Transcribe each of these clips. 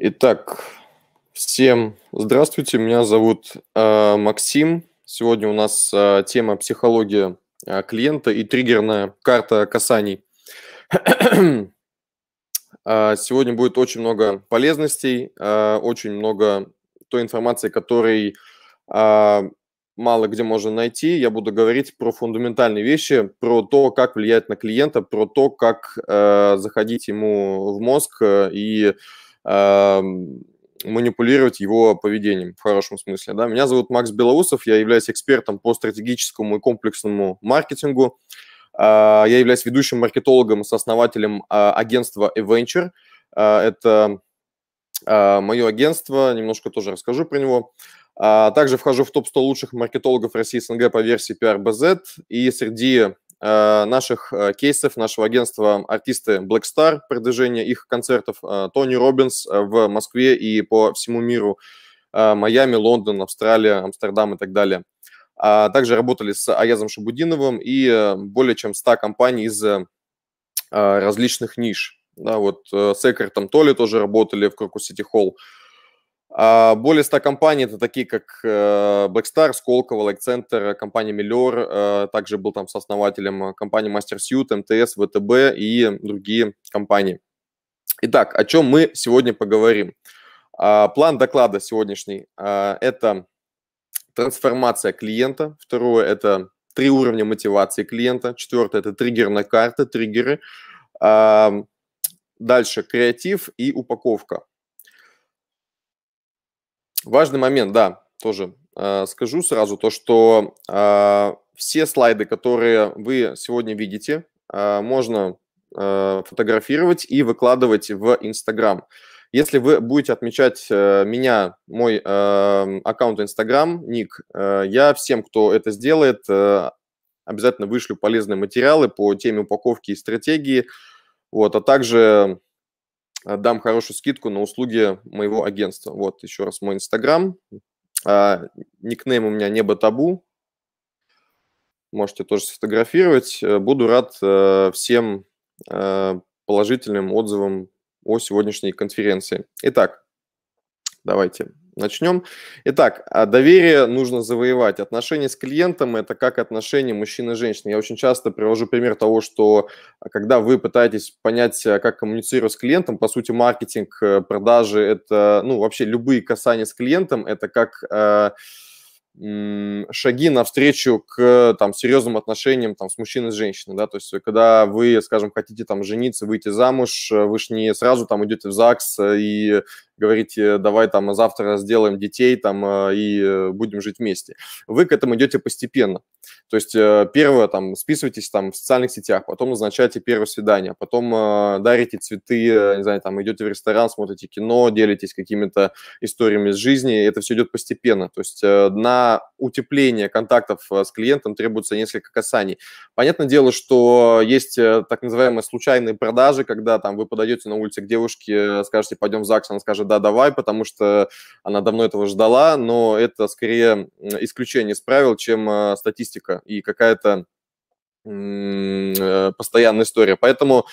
Итак, всем здравствуйте. Меня зовут э, Максим. Сегодня у нас э, тема психология э, клиента и триггерная карта касаний. Э, сегодня будет очень много полезностей, э, очень много той информации, которой э, мало где можно найти. Я буду говорить про фундаментальные вещи, про то, как влиять на клиента, про то, как заходить ему в мозг и Эм, манипулировать его поведением в хорошем смысле. Да? Меня зовут Макс Белоусов, я являюсь экспертом по стратегическому и комплексному маркетингу. Э, я являюсь ведущим маркетологом, и сооснователем э, агентства Adventure. Э, это мое агентство, немножко тоже расскажу про него. Также вхожу в топ-100 лучших маркетологов России СНГ по версии PRBZ. И среди Э, наших э, кейсов, нашего агентства артисты Black Star, продвижение их концертов, э, Тони Робинс в Москве и по всему миру, Майами, Лондон, Австралия, Амстердам и так далее. А также работали с Аязом Шабудиновым и более чем 100 компаний из различных ниш. Да, вот с Экартом Толи тоже работали в Крокус Сити Холл. А, более 100 компаний, это такие как э, Blackstar, Сколково, Лайкцентр, компания Миллер, э, также был там сооснователем э, компании Master МТС, ВТБ и другие компании. Итак, о чем мы сегодня поговорим. А, план доклада сегодняшний – это трансформация клиента, второе – это три уровня мотивации клиента, четвертое – это триггерная карта, триггеры, дальше креатив и упаковка. Важный момент, да, тоже э, скажу сразу то, что э, все слайды, которые вы сегодня видите, э, можно э, фотографировать и выкладывать в Инстаграм. Если вы будете отмечать э, меня, мой э, аккаунт Инстаграм, ник, э, я всем, кто это сделает, э, обязательно вышлю полезные материалы по теме упаковки и стратегии. Вот, а также Э, дам хорошую скидку на услуги моего агентства. Вот еще раз мой Инстаграм. А, никнейм у меня небо табу. Можете тоже сфотографировать. Э, буду рад э, всем положительным отзывам о сегодняшней конференции. Итак, давайте Начнем. Итак, а доверие нужно завоевать. Отношения с клиентом – это как отношения мужчины и женщины. Я очень часто привожу пример того, что а, когда вы пытаетесь понять, а, как коммуницировать с клиентом, по сути, маркетинг, э, продажи – это, ну, вообще любые касания с клиентом – это как шаги навстречу к там, серьезным отношениям там, с мужчиной и с женщиной. Да? То есть э, когда вы, скажем, хотите там, жениться, выйти замуж, э, вы же не сразу там, идете в ЗАГС э, и говорите, давай там завтра сделаем детей там, и будем жить вместе. Вы к этому идете постепенно. То есть первое, там, списывайтесь там, в социальных сетях, потом назначайте первое свидание, потом э, дарите цветы, не знаю, там, идете в ресторан, смотрите кино, делитесь какими-то историями из жизни, это все идет постепенно. То есть э, на утепление контактов э, с клиентом требуется несколько касаний. Понятное дело, что есть э, так называемые случайные продажи, когда там вы подойдете на улице к девушке, э, скажете, пойдем в ЗАГС, она скажет, да, давай, потому что она давно этого ждала, но это скорее исключение из правил, чем статистика и какая-то постоянная история. Поэтому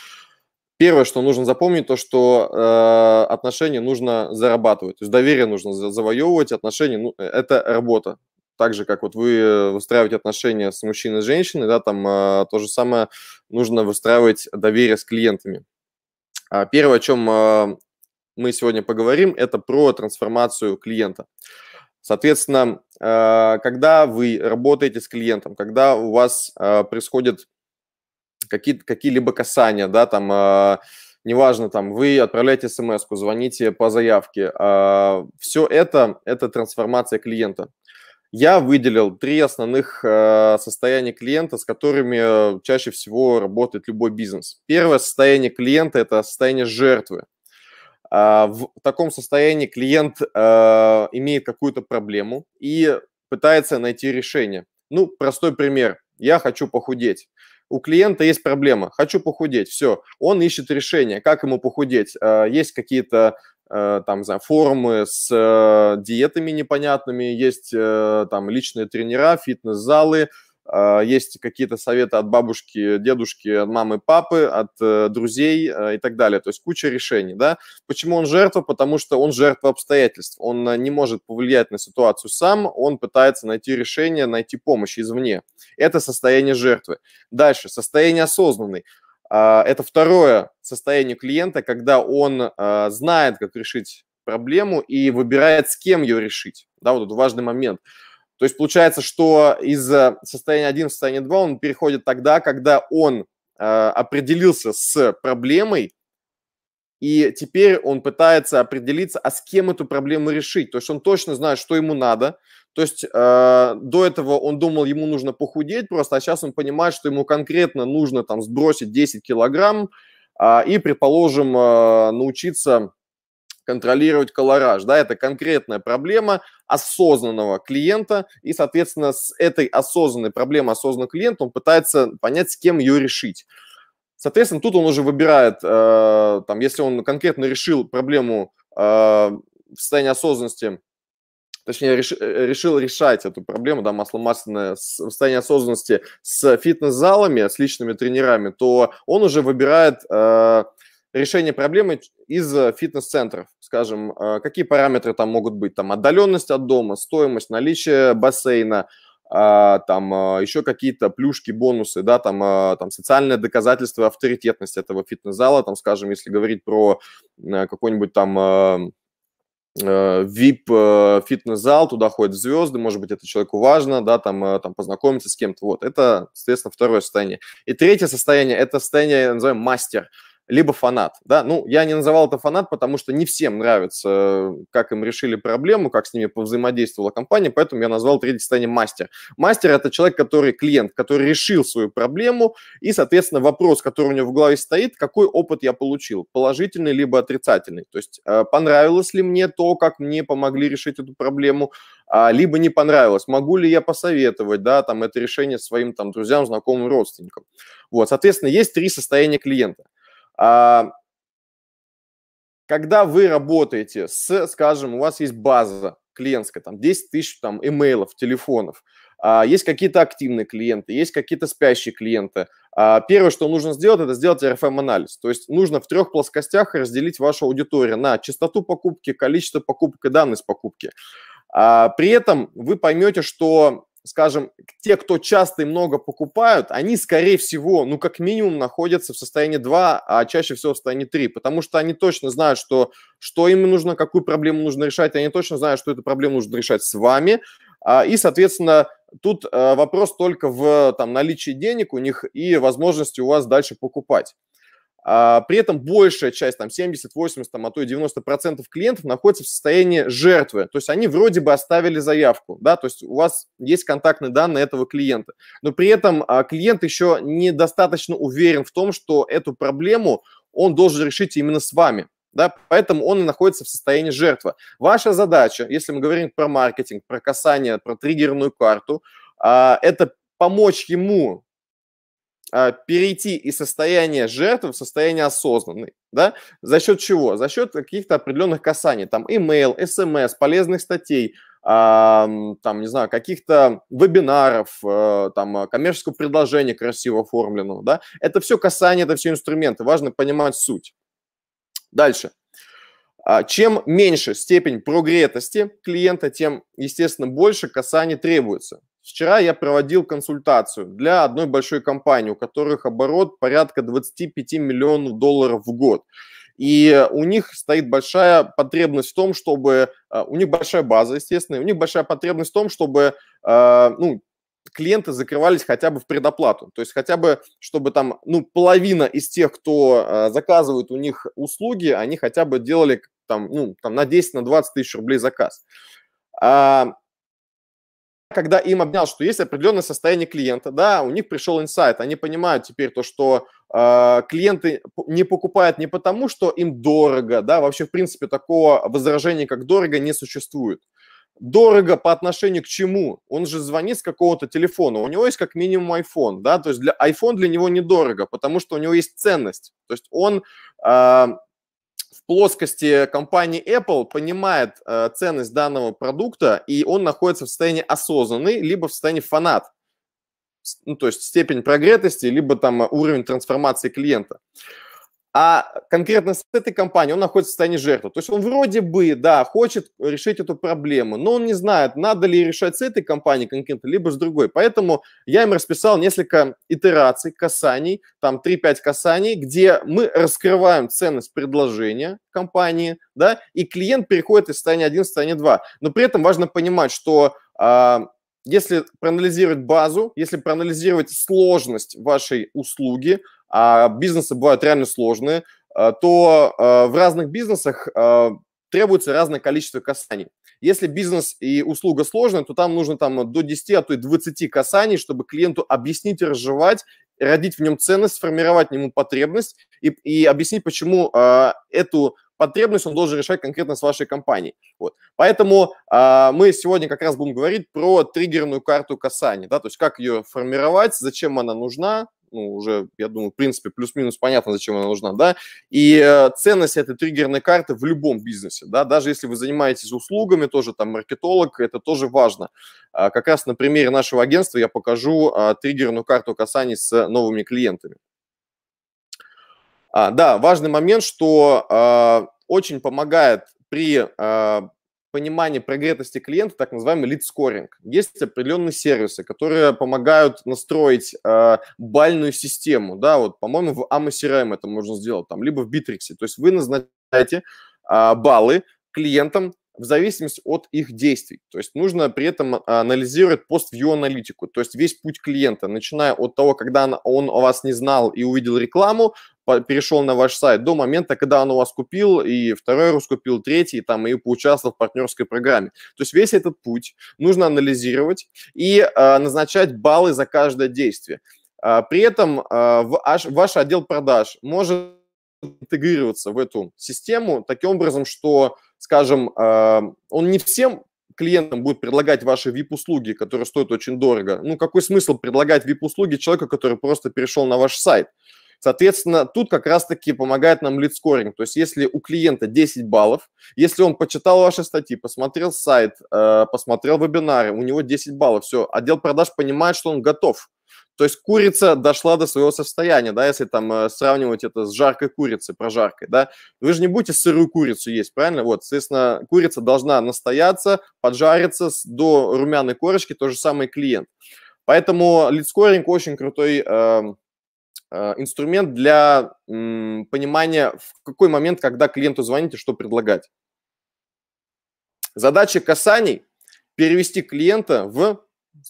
Первое, что нужно запомнить, то, что э, отношения нужно зарабатывать. То есть доверие нужно завоевывать, отношения ну, э, – это работа. Так же, как вот вы выстраиваете отношения с мужчиной и женщиной, да, там э, то же самое нужно выстраивать доверие с клиентами. А первое, о чем э, мы сегодня поговорим, это про трансформацию клиента. Соответственно, э, когда вы работаете с клиентом, когда у вас э, происходит какие-либо какие касания, да, там, э, неважно, там, вы отправляете смс звоните по заявке. Э, а, все это – это трансформация клиента. Я выделил три основных э, состояния клиента, с которыми чаще всего работает любой бизнес. Первое состояние клиента – это состояние жертвы. Э, в таком состоянии клиент э, имеет какую-то проблему и пытается найти решение. Ну, простой пример. Я хочу похудеть у клиента есть проблема, хочу похудеть, все, он ищет решение, как ему похудеть, э, есть какие-то э, там, не знаю, форумы с э, диетами непонятными, есть там личные тренера, фитнес-залы, а, есть какие-то советы от бабушки, дедушки, от мамы, папы, от э, друзей э, и так далее. То есть куча решений, да. Почему он жертва? Потому что он жертва обстоятельств. Он э, не может повлиять на ситуацию сам, он пытается найти решение, найти помощь извне. Это состояние жертвы. Дальше, состояние осознанный. А, это второе состояние клиента, когда он знает, как решить проблему и выбирает, с кем ее решить. Да, вот тут важный момент. То есть получается, что из э, состояния 1 в состояние 2 он переходит тогда, когда он э, определился с проблемой, и теперь он пытается определиться, а с кем эту проблему решить. То есть он точно знает, что ему надо. То есть э, до этого он думал, ему нужно похудеть просто, а сейчас он понимает, что ему конкретно нужно там сбросить 10 килограмм э, и, предположим, э, научиться контролировать колораж. Да, это конкретная проблема осознанного клиента, и, соответственно, с этой осознанной проблемой осознанного клиента он пытается понять, с кем ее решить. Соответственно, тут он уже выбирает, э, там, если он конкретно решил проблему э, в состоянии осознанности, точнее, реш, э, решил решать эту проблему, да, масло-масляное состоянии осознанности с фитнес-залами, с личными тренерами, то он уже выбирает э, решение проблемы из э, фитнес-центров. Скажем, э, какие параметры там могут быть? Там отдаленность от дома, стоимость, наличие бассейна, а, там э, еще какие-то плюшки, бонусы, да, там, там социальное доказательство авторитетности этого фитнес-зала, там, скажем, если говорить про какой-нибудь там VIP фитнес-зал, туда ходят звезды, может быть, это человеку важно, да, там, там познакомиться с кем-то, вот, это, соответственно, второе состояние. И третье состояние, это состояние, называем, мастер, либо фанат. Да? Ну, я не называл это фанат, потому что не всем нравится, э, как им решили проблему, как с ними повзаимодействовала компания, поэтому я назвал третье состояние мастер. Мастер – это человек, который клиент, который решил свою проблему, и, соответственно, вопрос, который у него в голове стоит, какой опыт я получил, положительный либо отрицательный. То есть э, понравилось ли мне то, как мне помогли решить эту проблему, а, либо не понравилось, могу ли я посоветовать, да, там, это решение своим, там, друзьям, знакомым, родственникам. Вот, соответственно, есть три состояния клиента. А, когда вы работаете с, скажем, у вас есть база клиентская, там 10 тысяч там имейлов, телефонов, а, есть какие-то активные клиенты, есть какие-то спящие клиенты. А, первое, что нужно сделать, это сделать RFM-анализ. То есть нужно в трех плоскостях разделить вашу аудиторию на частоту покупки, количество покупок и данность покупки. При этом вы поймете, что скажем, те, кто часто и много покупают, они, скорее всего, ну, как минимум, находятся в состоянии 2, а чаще всего в состоянии 3, потому что они точно знают, что, что им нужно, какую проблему нужно решать, они точно знают, что эту проблему нужно решать с вами, а, и, соответственно, тут э, вопрос только в там, наличии денег у них и возможности у вас дальше покупать. А, при этом большая часть, там 70, 80, а то и 90% процентов клиентов находится в состоянии жертвы. То есть они вроде бы оставили заявку, да, то есть у вас есть контактные данные этого клиента. Но при этом а, клиент еще недостаточно уверен в том, что эту проблему он должен решить именно с вами. Да, поэтому он и находится в состоянии жертвы. Ваша задача, если мы говорим про маркетинг, про касание, про триггерную карту, а, это помочь ему а, перейти из состояния жертвы в состояние осознанной, да, за счет чего? За счет каких-то определенных касаний, там, email, смс, полезных статей, там, не знаю, каких-то вебинаров, э, там, э, коммерческого предложения красиво оформленного, да, это все касание, это все инструменты, важно понимать суть. Дальше. А, чем меньше степень прогретости клиента, тем, естественно, больше касаний требуется. Вчера я проводил консультацию для одной большой компании, у которых оборот порядка 25 миллионов долларов в год. И у них стоит большая потребность в том, чтобы... Э, у них большая база, естественно, и у них большая потребность в том, чтобы э, ну, клиенты закрывались хотя бы в предоплату. То есть хотя бы, чтобы там, ну, половина из тех, кто э, заказывает у них услуги, они хотя бы делали там, ну, там на 10, на 20 тысяч рублей заказ. А, когда им обнял, что есть определенное состояние клиента, да, у них пришел инсайт, они понимают теперь то, что э, клиенты не покупают не потому, что им дорого, да, вообще в принципе такого возражения, как дорого, не существует. Дорого по отношению к чему? Он же звонит с какого-то телефона, у него есть как минимум iPhone, да, то есть для iPhone для него недорого, потому что у него есть ценность, то есть он э, плоскости компании Apple понимает э, ценность данного продукта, и он находится в состоянии осознанный, либо в состоянии фанат. Ну, то есть степень прогретости, либо там э, уровень трансформации клиента а конкретно с этой компанией он находится в состоянии жертвы. То есть он вроде бы, да, хочет решить эту проблему, но он не знает, надо ли решать с этой компанией конкретно, либо с другой. Поэтому я им расписал несколько итераций, касаний, там 3-5 касаний, где мы раскрываем ценность предложения компании, да, и клиент переходит из состояния 1 в состояние 2. Но при этом важно понимать, что а, если проанализировать базу, если проанализировать сложность вашей услуги, а бизнесы бывают реально сложные, э, то э, в разных бизнесах э, требуется разное количество касаний. Если бизнес и услуга сложная, то там нужно там до 10, а то и 20 касаний, чтобы клиенту объяснить и разжевать, родить в нем ценность, сформировать в нему потребность и, и объяснить, почему э, эту потребность он должен решать конкретно с вашей компанией. Вот. Поэтому э, мы сегодня как раз будем говорить про триггерную карту касания, да, то есть как ее формировать, зачем она нужна, ну, уже, я думаю, в принципе, плюс-минус понятно, зачем она нужна, да, и э, ценность этой триггерной карты в любом бизнесе, да, даже если вы занимаетесь услугами, тоже там маркетолог, это тоже важно. Э, как раз на примере нашего агентства я покажу э, триггерную карту касаний с новыми клиентами. А, да, важный момент, что а, очень помогает при а, понимании прогретости клиента так называемый лид-скоринг. Есть определенные сервисы, которые помогают настроить э, бальную систему. Да, вот, по-моему, в AmoCRM эм это можно сделать, там, либо в Bittrex. То есть вы назначаете э, баллы клиентам в зависимости от их действий. То есть нужно при этом анализировать пост-вью аналитику, то есть весь путь клиента, начиная от того, когда он о вас не знал и увидел рекламу, перешел на ваш сайт до момента, когда он у вас купил, и второй раз купил, третий, там, и поучаствовал в партнерской программе. То есть весь этот путь нужно анализировать и э, назначать баллы за каждое действие. Э, при этом э, а, ваш, ваш отдел продаж может интегрироваться в эту систему таким образом, что, скажем, э, он не всем клиентам будет предлагать ваши VIP-услуги, которые стоят очень дорого. Ну, какой смысл предлагать VIP-услуги человеку, который просто перешел на ваш сайт? Соответственно, тут как раз-таки помогает нам лид-скоринг. То есть если у клиента 10 баллов, если он почитал ваши статьи, посмотрел сайт, э, посмотрел вебинары, у него 10 баллов, все, отдел продаж понимает, что он готов. То есть курица дошла до своего состояния, да, если там э, сравнивать это с жаркой курицей, прожаркой, да. Вы же не будете сырую курицу есть, правильно? Вот, соответственно, курица должна настояться, поджариться до румяной корочки, то же самое клиент. Поэтому лидскоринг очень крутой э, Э, инструмент для понимания, в какой момент, когда клиенту звоните, что предлагать. Задача касаний – перевести клиента в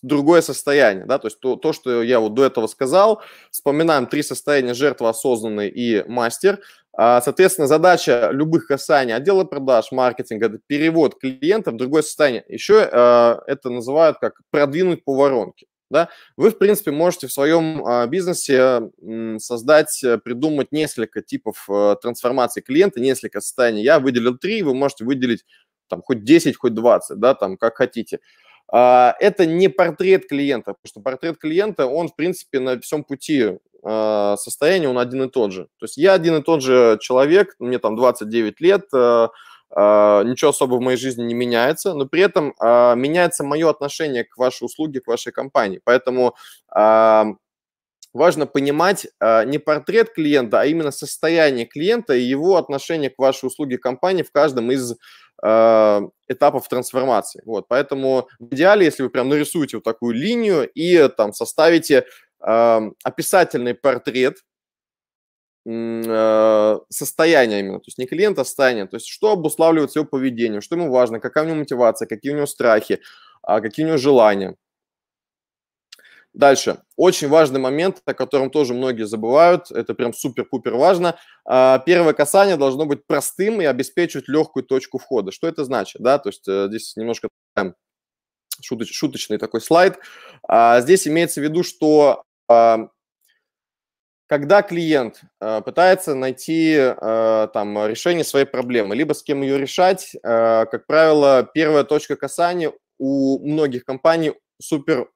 другое состояние, да, то есть то, то, что я вот до этого сказал, вспоминаем три состояния жертва, осознанный и мастер. А, соответственно, задача любых касаний отдела продаж, маркетинга – это перевод клиента в другое состояние. Еще э, это называют как продвинуть по воронке да, вы, в принципе, можете в своем а, бизнесе создать, э, придумать несколько типов э, трансформации клиента, несколько состояний. Я выделил три, вы можете выделить там хоть 10, хоть 20, да, там как хотите. А, это не портрет клиента, потому что портрет клиента, он, в принципе, на всем пути а, состояния, он один и тот же. То есть я один и тот же человек, мне там 29 лет, э, а, ничего особо в моей жизни не меняется, но при этом а, меняется мое отношение к вашей услуге, к вашей компании. Поэтому а, важно понимать не портрет клиента, а именно состояние клиента и его отношение к вашей услуге компании в каждом из этапов трансформации. Вот, поэтому в идеале, если вы прям нарисуете вот такую линию и э, там составите описательный портрет Э, состояние именно, то есть не клиента, а состояние, то есть что обуславливает его поведение, что ему важно, какая у него мотивация, какие у него страхи, а, какие у него желания. Дальше. Очень важный момент, о котором тоже многие забывают, это прям супер-пупер важно. А, первое касание должно быть простым и обеспечивать легкую точку входа. Что это значит? Да? То есть э, здесь немножко шуточный такой слайд. А, здесь имеется в виду, что когда клиент э, пытается найти э, там, решение своей проблемы, либо с кем ее решать, э, как правило, первая точка касания у многих компаний супер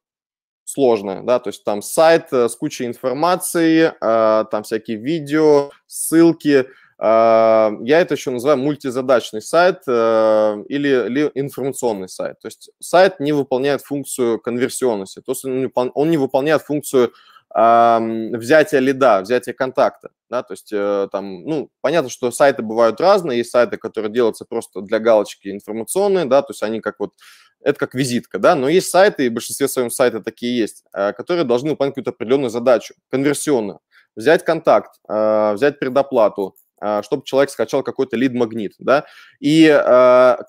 сложная, да, то есть там сайт э, с кучей информации, э, там всякие видео, ссылки. Э, я это еще называю мультизадачный сайт э, или, или информационный сайт. То есть сайт не выполняет функцию конверсионности, то есть он не выполняет функцию взятие лида, взятие контакта, да, то есть э, там, ну, понятно, что сайты бывают разные, есть сайты, которые делаются просто для галочки информационные, да, то есть они как вот, это как визитка, да, но есть сайты, и в большинстве своем сайты такие есть, э, которые должны выполнять какую-то определенную задачу, конверсионную, взять контакт, э, взять предоплату, чтобы человек скачал какой-то лид-магнит, да, и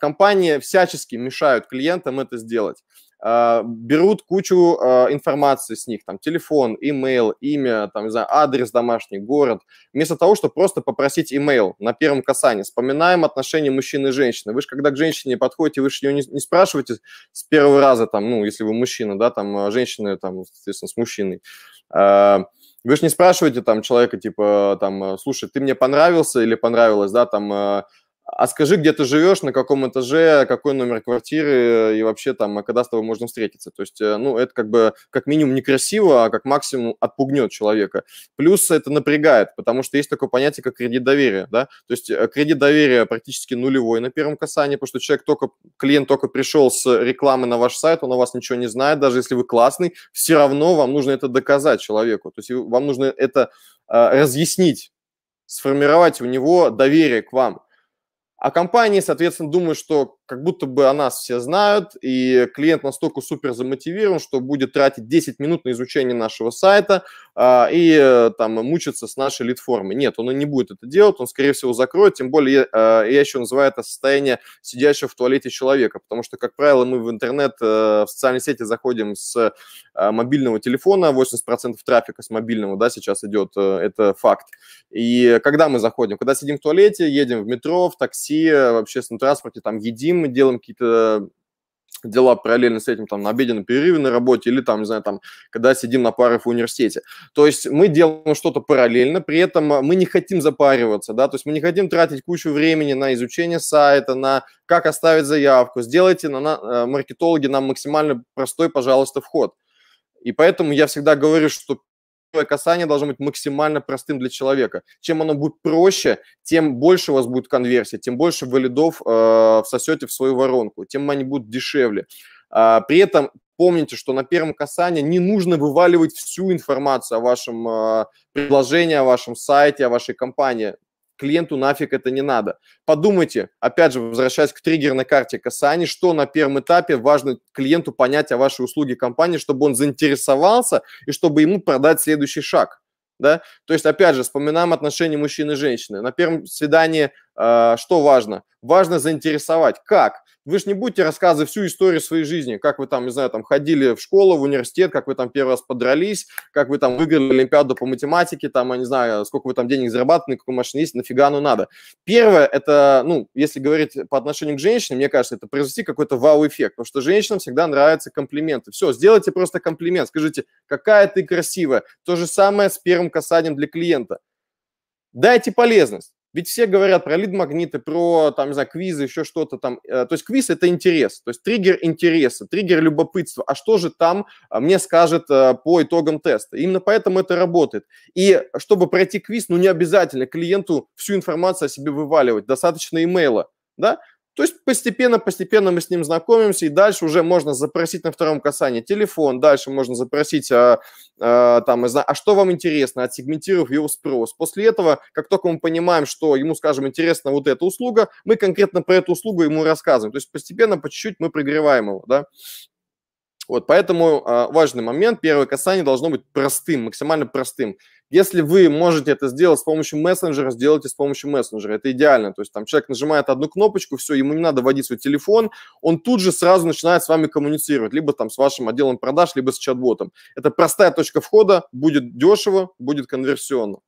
компании всячески мешают клиентам это сделать. А, берут кучу а, информации с них, там, телефон, имейл, имя, там, не знаю, адрес домашний, город, вместо того, чтобы просто попросить имейл на первом касании. Вспоминаем отношения мужчины и женщины. Вы же, когда к женщине подходите, вы же ее не, не спрашиваете с первого раза, там, ну, если вы мужчина, да, там, а женщина, там, соответственно, с мужчиной. Вы же не спрашиваете там человека, типа, там, слушай, ты мне понравился или понравилась, да, там, а скажи, где ты живешь, на каком этаже, какой номер квартиры э, и вообще там, а когда с тобой можно встретиться. То есть, э, ну, это как бы как минимум некрасиво, а как максимум отпугнет человека. Плюс это напрягает, потому что есть такое понятие, как кредит доверия, да, то есть э, кредит доверия практически нулевой на первом касании, потому что человек только, клиент только пришел с рекламы на ваш сайт, он о вас ничего не знает, даже если вы классный, все равно вам нужно это доказать человеку, то есть вам нужно это разъяснить, сформировать у него доверие к вам – а компании, соответственно, думают, что как будто бы о нас все знают, и клиент настолько супер замотивирован, что будет тратить 10 минут на изучение нашего сайта а, э, и там мучиться с нашей лид-формой. Нет, он и не будет это делать, он, скорее всего, закроет, тем более э, я еще называю это состояние сидящего в туалете человека, потому что, как правило, мы в интернет, э, в социальные сети заходим с э, мобильного телефона, 80% трафика с мобильного, да, сейчас идет, э, это факт. И когда мы заходим? Когда сидим в туалете, едем в метро, в такси, э, в общественном транспорте, там едим, мы делаем какие-то дела параллельно с этим, там, на обеденном перерыве на работе или, там, не знаю, там, когда сидим на парах в университете. То есть мы делаем что-то параллельно, при этом а, мы не хотим запариваться, да, то есть мы не хотим тратить кучу времени на изучение сайта, на как оставить заявку. Сделайте, на, на э, маркетологи, нам максимально простой, пожалуйста, вход. И поэтому я всегда говорю, что первое касание должно быть максимально простым для человека. Чем оно будет проще, тем больше у вас будет конверсия, тем больше валидов э, всосете в свою воронку, тем они будут дешевле. А, при этом помните, что на первом касании не нужно вываливать всю информацию о вашем э, предложении, о вашем сайте, о вашей компании клиенту нафиг это не надо. Подумайте, опять же, возвращаясь к триггерной карте касаний, что на первом этапе важно клиенту понять о вашей услуге компании, чтобы он заинтересовался и чтобы ему продать следующий шаг да, то есть, опять же, вспоминаем отношения мужчины и женщины. На первом свидании а, что важно? Важно заинтересовать. Как? Вы же не будете рассказывать всю историю своей жизни, как вы там, не знаю, там ходили в школу, в университет, как вы там первый раз подрались, как вы там выиграли Олимпиаду по математике, там, я не знаю, сколько вы там денег зарабатываете, какую машину есть, нафига оно надо. Первое, это, ну, если говорить по отношению к женщине, мне кажется, это произвести какой-то вау-эффект, потому что женщинам всегда нравятся комплименты. Все, сделайте просто комплимент, скажите, какая ты красивая. То же самое с первым касанием для клиента. Дайте полезность. Ведь все говорят про лид-магниты, про, там, не знаю, квизы, еще что-то там. Э, то есть квиз – это интерес, то есть триггер интереса, триггер любопытства. А что же там э, мне скажет э, по итогам теста? Именно поэтому это работает. И чтобы пройти квиз, ну не обязательно клиенту всю информацию о себе вываливать, достаточно имейла, да? То есть постепенно-постепенно мы с ним знакомимся, и дальше уже можно запросить на втором касании телефон, дальше можно запросить, а, а, там, а что вам интересно, отсегментировав его спрос. После этого, как только мы понимаем, что ему, скажем, интересна вот эта услуга, мы конкретно про эту услугу ему рассказываем. То есть постепенно, по чуть-чуть мы прогреваем его, да. Вот, поэтому э, важный момент, первое касание должно быть простым, максимально простым. Если вы можете это сделать с помощью мессенджера, сделайте с помощью мессенджера. Это идеально. То есть там человек нажимает одну кнопочку, все, ему не надо вводить свой телефон, он тут же сразу начинает с вами коммуницировать, либо там с вашим отделом продаж, либо с чат-ботом. Это простая точка входа, будет дешево, будет конверсионно.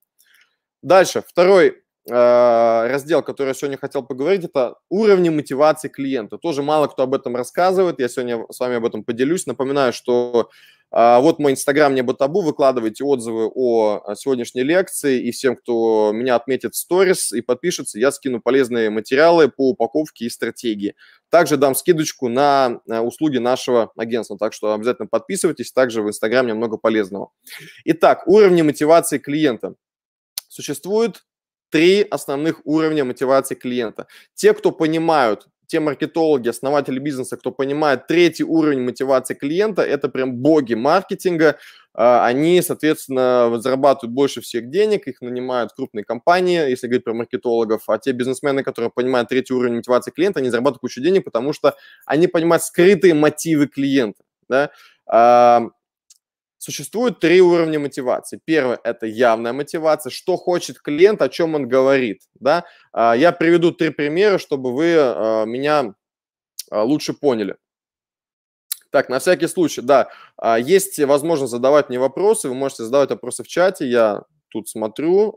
Дальше, второй Э, раздел, который я сегодня хотел поговорить, это уровни мотивации клиента. Тоже мало кто об этом рассказывает, я сегодня с вами об этом поделюсь. Напоминаю, что э, вот мой инстаграм Небо Табу, выкладывайте отзывы о э, сегодняшней лекции, и всем, кто меня отметит в сторис и подпишется, я скину полезные материалы по упаковке и стратегии. Также дам скидочку на услуги нашего агентства, так что обязательно подписывайтесь, также в инстаграм немного полезного. Итак, уровни мотивации клиента. Существует три основных уровня мотивации клиента. Те, кто понимают, те маркетологи, основатели бизнеса, кто понимает третий уровень мотивации клиента, это прям боги маркетинга. А, они, соответственно, зарабатывают больше всех денег, их нанимают крупные компании, если говорить про маркетологов, а те бизнесмены, которые понимают третий уровень мотивации клиента, они зарабатывают кучу денег, потому что они понимают скрытые мотивы клиента. Да? А, Существует три уровня мотивации. Первое – это явная мотивация, что хочет клиент, о чем он говорит. Да? А, я приведу три примера, чтобы вы а, меня а, лучше поняли. Так, на всякий случай, да, есть возможность задавать мне вопросы, вы можете задавать вопросы в чате, я тут смотрю,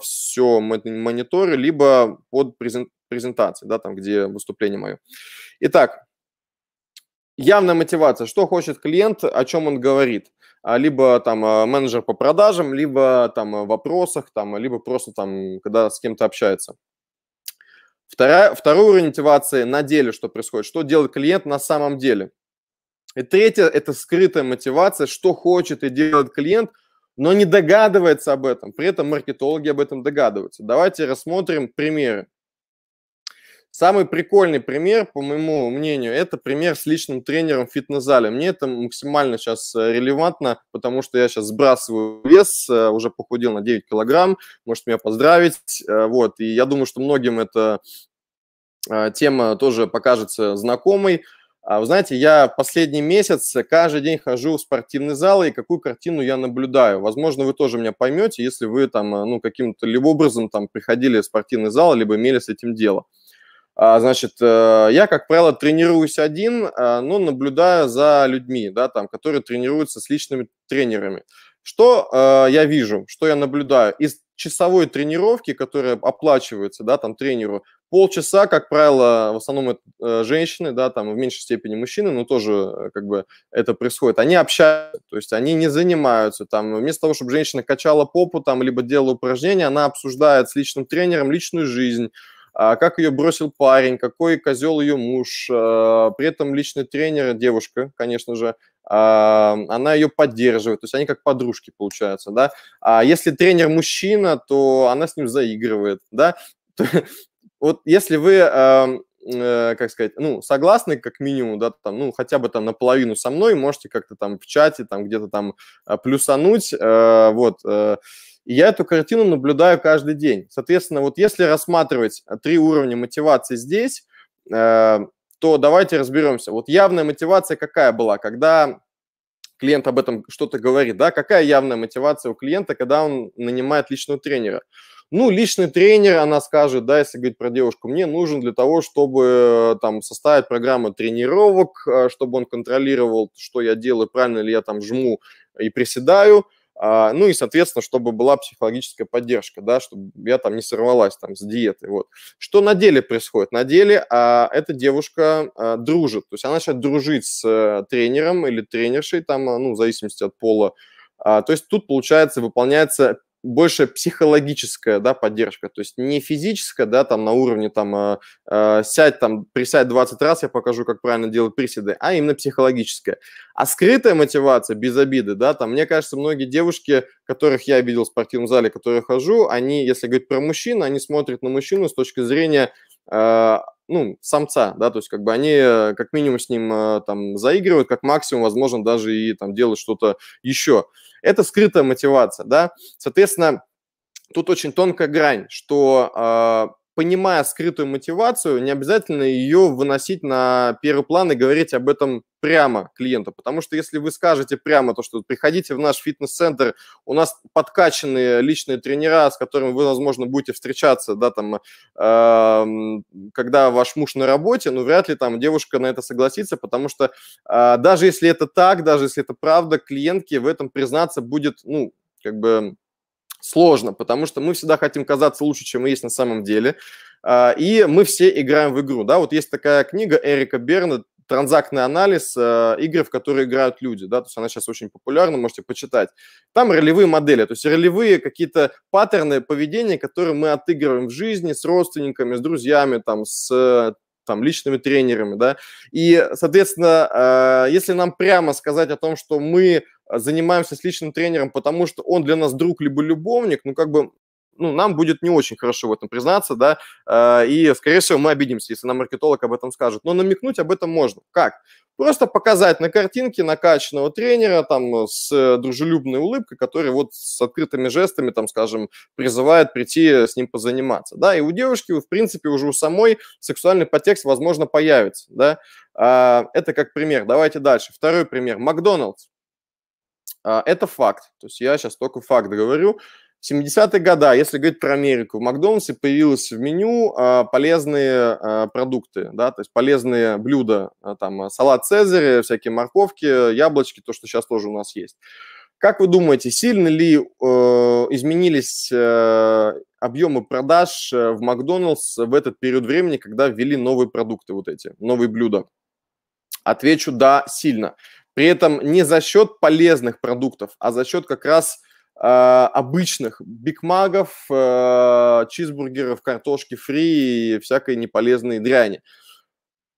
все мониторы, либо под презентацией, да, там, где выступление мое. Итак, явная мотивация, что хочет клиент, о чем он говорит – а, либо там а, менеджер по продажам, либо там в а, вопросах, там, либо просто там, когда с кем-то общается. Вторая, второй уровень мотивации на деле, что происходит, что делает клиент на самом деле. И третье – это скрытая мотивация, что хочет и делает клиент, но не догадывается об этом. При этом маркетологи об этом догадываются. Давайте рассмотрим примеры. Самый прикольный пример, по моему мнению, это пример с личным тренером в фитнес-зале. Мне это максимально сейчас э, релевантно, потому что я сейчас сбрасываю вес, э, уже похудел на 9 килограмм, может меня поздравить. Э, вот. И я думаю, что многим эта тема тоже покажется знакомой. А вы знаете, я последний месяц каждый день хожу в спортивный зал, и какую картину я наблюдаю. Возможно, вы тоже меня поймете, если вы там, ну, каким-то либо образом там приходили в спортивный зал, либо имели с этим дело. А, значит, э, я, как правило, тренируюсь один, а, но наблюдая за людьми, да, там, которые тренируются с личными тренерами. Что э, я вижу, что я наблюдаю? Из часовой тренировки, которая оплачивается, да, там, тренеру, полчаса, как правило, в основном это э, женщины, да, там, в меньшей степени мужчины, но тоже, как бы, это происходит. Они общаются, то есть они не занимаются, там, вместо того, чтобы женщина качала попу, там, либо делала упражнения, она обсуждает с личным тренером личную жизнь, а, как ее бросил парень, какой козел ее муж. А, при этом личный тренер, девушка, конечно же, а, она ее поддерживает, то есть они как подружки получаются, да. А если тренер мужчина, то она с ним заигрывает, да. Вот если вы э, как сказать, ну, согласны, как минимум, да, там, ну, хотя бы там наполовину со мной, можете как-то там в чате, там, где-то там плюсануть, э, вот, э, и я эту картину наблюдаю каждый день. Соответственно, вот если рассматривать э, три уровня мотивации здесь, э, то давайте разберемся. Вот явная мотивация какая была, когда клиент об этом что-то говорит, да, какая явная мотивация у клиента, когда он нанимает личного тренера. Ну, личный тренер, она скажет, да, если говорить про девушку, мне нужен для того, чтобы э, там составить программу тренировок, чтобы он контролировал, что я делаю, правильно ли я там жму и приседаю, а, ну и, соответственно, чтобы была психологическая поддержка, да, чтобы я там не сорвалась там с диеты, вот. Что на деле происходит? На деле а, эта девушка а, дружит, то есть она начинает дружить с а, тренером или тренершей, там, а, ну, в зависимости от пола, а, то есть тут, получается, выполняется больше психологическая, да, поддержка, то есть не физическая, да, там на уровне, там, э, э, сядь, там, присядь 20 раз, я покажу, как правильно делать приседы, а именно психологическая. А скрытая мотивация, без обиды, да, там, мне кажется, многие девушки, которых я видел в спортивном зале, которые хожу, они, если говорить про мужчин, они смотрят на мужчину с точки зрения Э, ну, самца, да, то есть как бы они э, как минимум с ним э, там заигрывают, как максимум, возможно, даже и там делают что-то еще. Это скрытая мотивация, да. Соответственно, тут очень тонкая грань, что понимая скрытую мотивацию, не обязательно ее выносить на первый план и говорить об этом прямо клиенту. Потому что если вы скажете прямо то, что приходите в наш фитнес-центр, у нас подкачанные личные тренера, с которыми вы, возможно, будете встречаться, да, там, э, когда ваш муж на работе, ну, вряд ли там девушка на это согласится, потому что э, даже если это так, даже если это правда, клиентке в этом признаться будет, ну, как бы сложно, потому что мы всегда хотим казаться лучше, чем мы есть на самом деле. А, и мы все играем в игру. Да? Вот есть такая книга Эрика Берна транзактный анализ э, Игры, в которые играют люди, да, то есть она сейчас очень популярна, можете почитать. Там ролевые модели, то есть ролевые какие-то паттерны поведения, которые мы отыгрываем в жизни с родственниками, с друзьями, там, с э, там, личными тренерами, да. И, соответственно, а, если нам прямо сказать о том, что мы занимаемся с личным тренером, потому что он для нас друг либо любовник, ну, как бы ну, нам будет не очень хорошо в этом признаться, да, а, и, скорее всего, мы обидимся, если нам маркетолог об этом скажет. Но намекнуть об этом можно. Как? Просто показать на картинке накачанного тренера там с э, дружелюбной улыбкой, который вот с открытыми жестами, там, скажем, призывает прийти с ним позаниматься, да, и у девушки, в принципе, уже у самой сексуальный подтекст, возможно, появится, да. А, это как пример. Давайте дальше. Второй пример. Макдональдс. А, это факт. То есть я сейчас только факт говорю. 70-е годы, если говорить про Америку, в Макдональдсе появилось в меню э, полезные э, продукты, да, то есть полезные блюда, э, там, салат Цезаря, всякие морковки, яблочки, то, что сейчас тоже у нас есть. Как вы думаете, сильно ли э, изменились э, объемы продаж э, в Макдоналдс в этот период времени, когда ввели новые продукты вот эти, новые блюда? Отвечу «да, сильно». При этом не за счет полезных продуктов, а за счет как раз а, обычных бигмагов, а, чизбургеров, картошки фри и всякой неполезной дряни.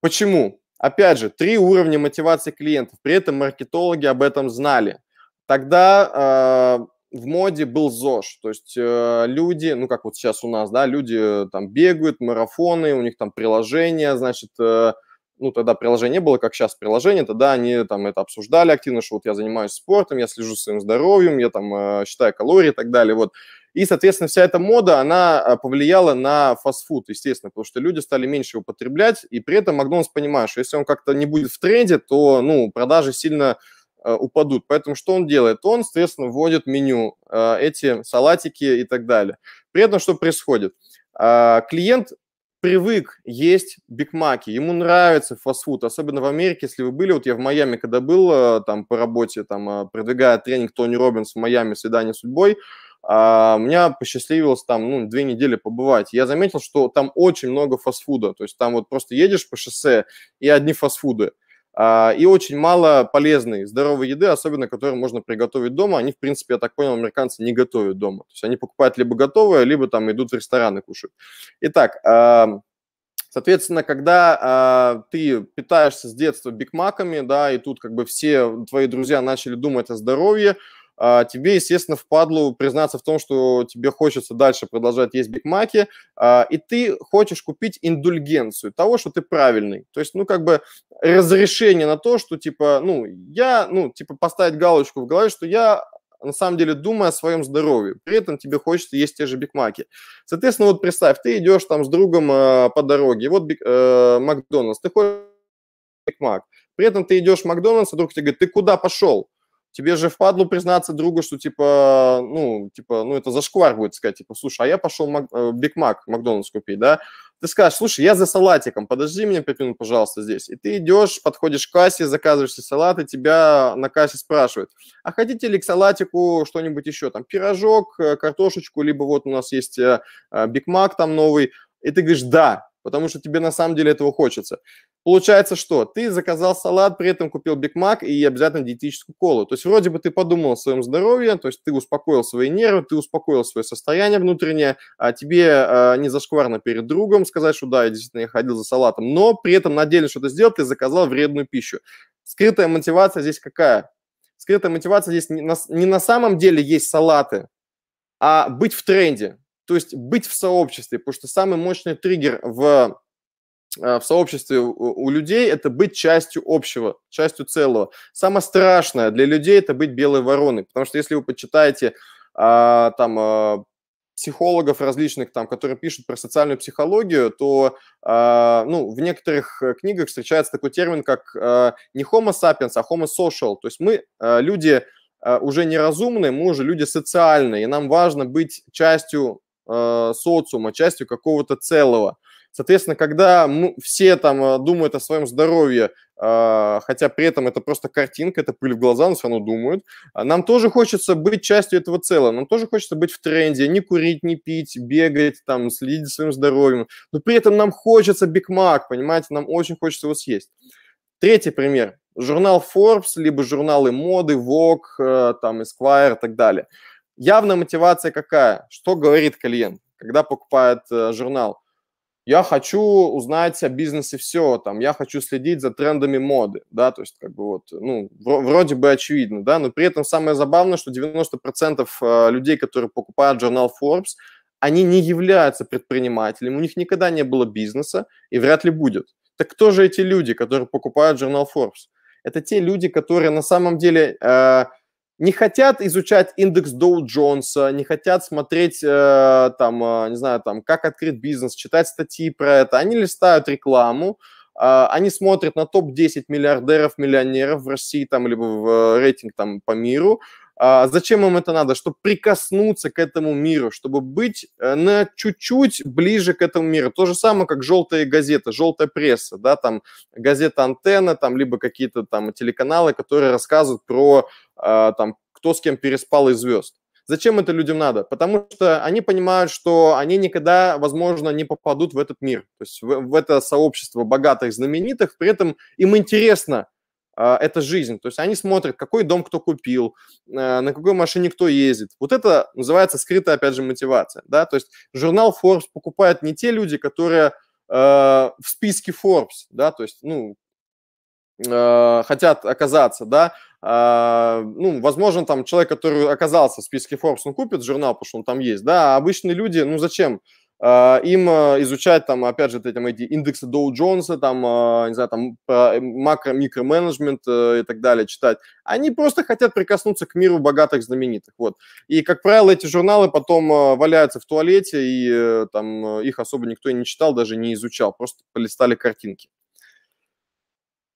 Почему? Опять же, три уровня мотивации клиентов. При этом маркетологи об этом знали. Тогда а, в моде был ЗОЖ, то есть э, люди, ну как вот сейчас у нас, да, люди э, там бегают, марафоны, у них там приложения, значит, э, ну, тогда приложение было, как сейчас приложение, тогда они там это обсуждали активно, что вот я занимаюсь спортом, я слежу за своим здоровьем, я там э, считаю калории и так далее, вот. И, соответственно, вся эта мода, она э, повлияла на фастфуд, естественно, потому что люди стали меньше его потреблять, и при этом Макдональдс понимает, что если он как-то не будет в тренде, то, ну, продажи сильно э, упадут. Поэтому что он делает? Он, соответственно, вводит меню э, эти салатики и так далее. При этом что происходит? А, клиент привык есть бигмаки, ему нравится фастфуд, особенно в Америке, если вы были, вот я в Майами, когда был э, там по работе, там э, продвигая тренинг Тони Робинс в Майами «Свидание с судьбой», а, меня посчастливилось там, ну, две недели побывать. Я заметил, что там очень много фастфуда, то есть там вот просто едешь по шоссе и одни фастфуды – а, и очень мало полезной здоровой еды, особенно которую можно приготовить дома. Они, в принципе, я так понял, американцы не готовят дома. То есть они покупают либо готовое, либо там идут в рестораны кушают. Итак, Соответственно, когда а, ты питаешься с детства бигмаками, да, и тут как бы все твои друзья начали думать о здоровье, а, тебе, естественно, впадлу признаться в том, что тебе хочется дальше продолжать есть бигмаки, а, и ты хочешь купить индульгенцию того, что ты правильный. То есть, ну, как бы разрешение на то, что, типа, ну, я, ну, типа, поставить галочку в голове, что я на самом деле думая о своем здоровье. При этом тебе хочется есть те же бигмаки. Соответственно, вот представь, ты идешь там с другом э, по дороге, вот биг, э, Макдональдс, ты хочешь бигмак. При этом ты идешь в Макдональдс, и друг тебе говорит, ты куда пошел? тебе же впадло признаться другу, что типа, ну, типа, ну, это зашквар будет сказать, типа, слушай, а я пошел Мак... Э, Биг Мак, Макдональдс купить, да, ты скажешь, слушай, я за салатиком, подожди меня пять минут, пожалуйста, здесь. И ты идешь, подходишь к кассе, заказываешь себе салат, и тебя на кассе спрашивают, а хотите ли к салатику что-нибудь еще, там, пирожок, э, картошечку, либо вот у нас есть э, Биг Мак там новый, и ты говоришь, да, потому что тебе на самом деле этого хочется. Получается, что ты заказал салат, при этом купил Биг Мак и обязательно диетическую колу. То есть вроде бы ты подумал о своем здоровье, то есть ты успокоил свои нервы, ты успокоил свое состояние внутреннее, а тебе а, не зашкварно перед другом сказать, что да, я действительно я ходил за салатом, но при этом на деле что-то сделал, ты заказал вредную пищу. Скрытая мотивация здесь какая? Скрытая мотивация здесь не на, не на самом деле есть салаты, а быть в тренде. То есть быть в сообществе, потому что самый мощный триггер в э, в сообществе у людей это быть частью общего, частью целого. Самое страшное для людей это быть белой вороной, потому что если вы почитаете а, там а, психологов различных, там, которые пишут про социальную психологию, то э, ну, в некоторых э, книгах встречается такой термин, как э, не homo sapiens, а homo social. То есть мы э, люди э, уже неразумные, мы уже люди социальные, и нам важно быть частью э, социума, частью какого-то целого. Соответственно, когда ну, все там э, думают о своем здоровье, э, хотя при этом это просто картинка, это пыль в глаза, но все равно думают, а нам тоже хочется быть частью этого целого, нам тоже хочется быть в тренде, не курить, не пить, бегать, там, следить за своим здоровьем, но при этом нам хочется Биг Мак, понимаете, нам очень хочется его съесть. Третий пример. Журнал Forbes, либо журналы моды, Vogue, э, там, Esquire и так далее – Явная мотивация какая? Что говорит клиент, когда покупает э, журнал? Я хочу узнать о бизнесе все, там, я хочу следить за трендами моды, да, то есть как бы вот, ну, вроде бы очевидно, да, но при этом самое забавное, что 90% э, людей, которые покупают журнал Forbes, они не являются предпринимателями, у них никогда не было бизнеса и вряд ли будет. Так кто же эти люди, которые покупают журнал Forbes? Это те люди, которые на самом деле э, не хотят изучать индекс Доу Джонса, не хотят смотреть, э, там, э, не знаю, там, как открыть бизнес, читать статьи про это. Они листают рекламу, э, они смотрят на топ-10 миллиардеров, миллионеров в России там, либо в э, рейтинг там, по миру, а, зачем им это надо? Чтобы прикоснуться к этому миру, чтобы быть э, на чуть-чуть ближе к этому миру. То же самое, как желтая газета, желтая пресса, да, там газета «Антенна», там либо какие-то там телеканалы, которые рассказывают про а, там кто с кем переспал из звезд. Зачем это людям надо? Потому что они понимают, что они никогда, возможно, не попадут в этот мир, то есть в, в это сообщество богатых, знаменитых. При этом им интересно, а, это жизнь. То есть они смотрят, какой дом кто купил, а, на какой машине кто ездит. Вот это называется скрытая, опять же, мотивация. Да? То есть журнал Forbes покупают не те люди, которые а, в списке Forbes, да, то есть, ну, хотят оказаться, да, ну, возможно, там человек, который оказался в списке Forbes, он купит журнал, потому что он там есть, да, а обычные люди, ну, зачем? А, им а, изучать там, опять же, там эти индексы Dow Jones, там, а, не знаю, там э, макро-микроменеджмент э, и так далее читать. Они просто хотят прикоснуться к миру богатых знаменитых, вот. И, как правило, эти журналы потом валяются в туалете, и э, там их особо никто и не читал, даже не изучал, просто полистали картинки.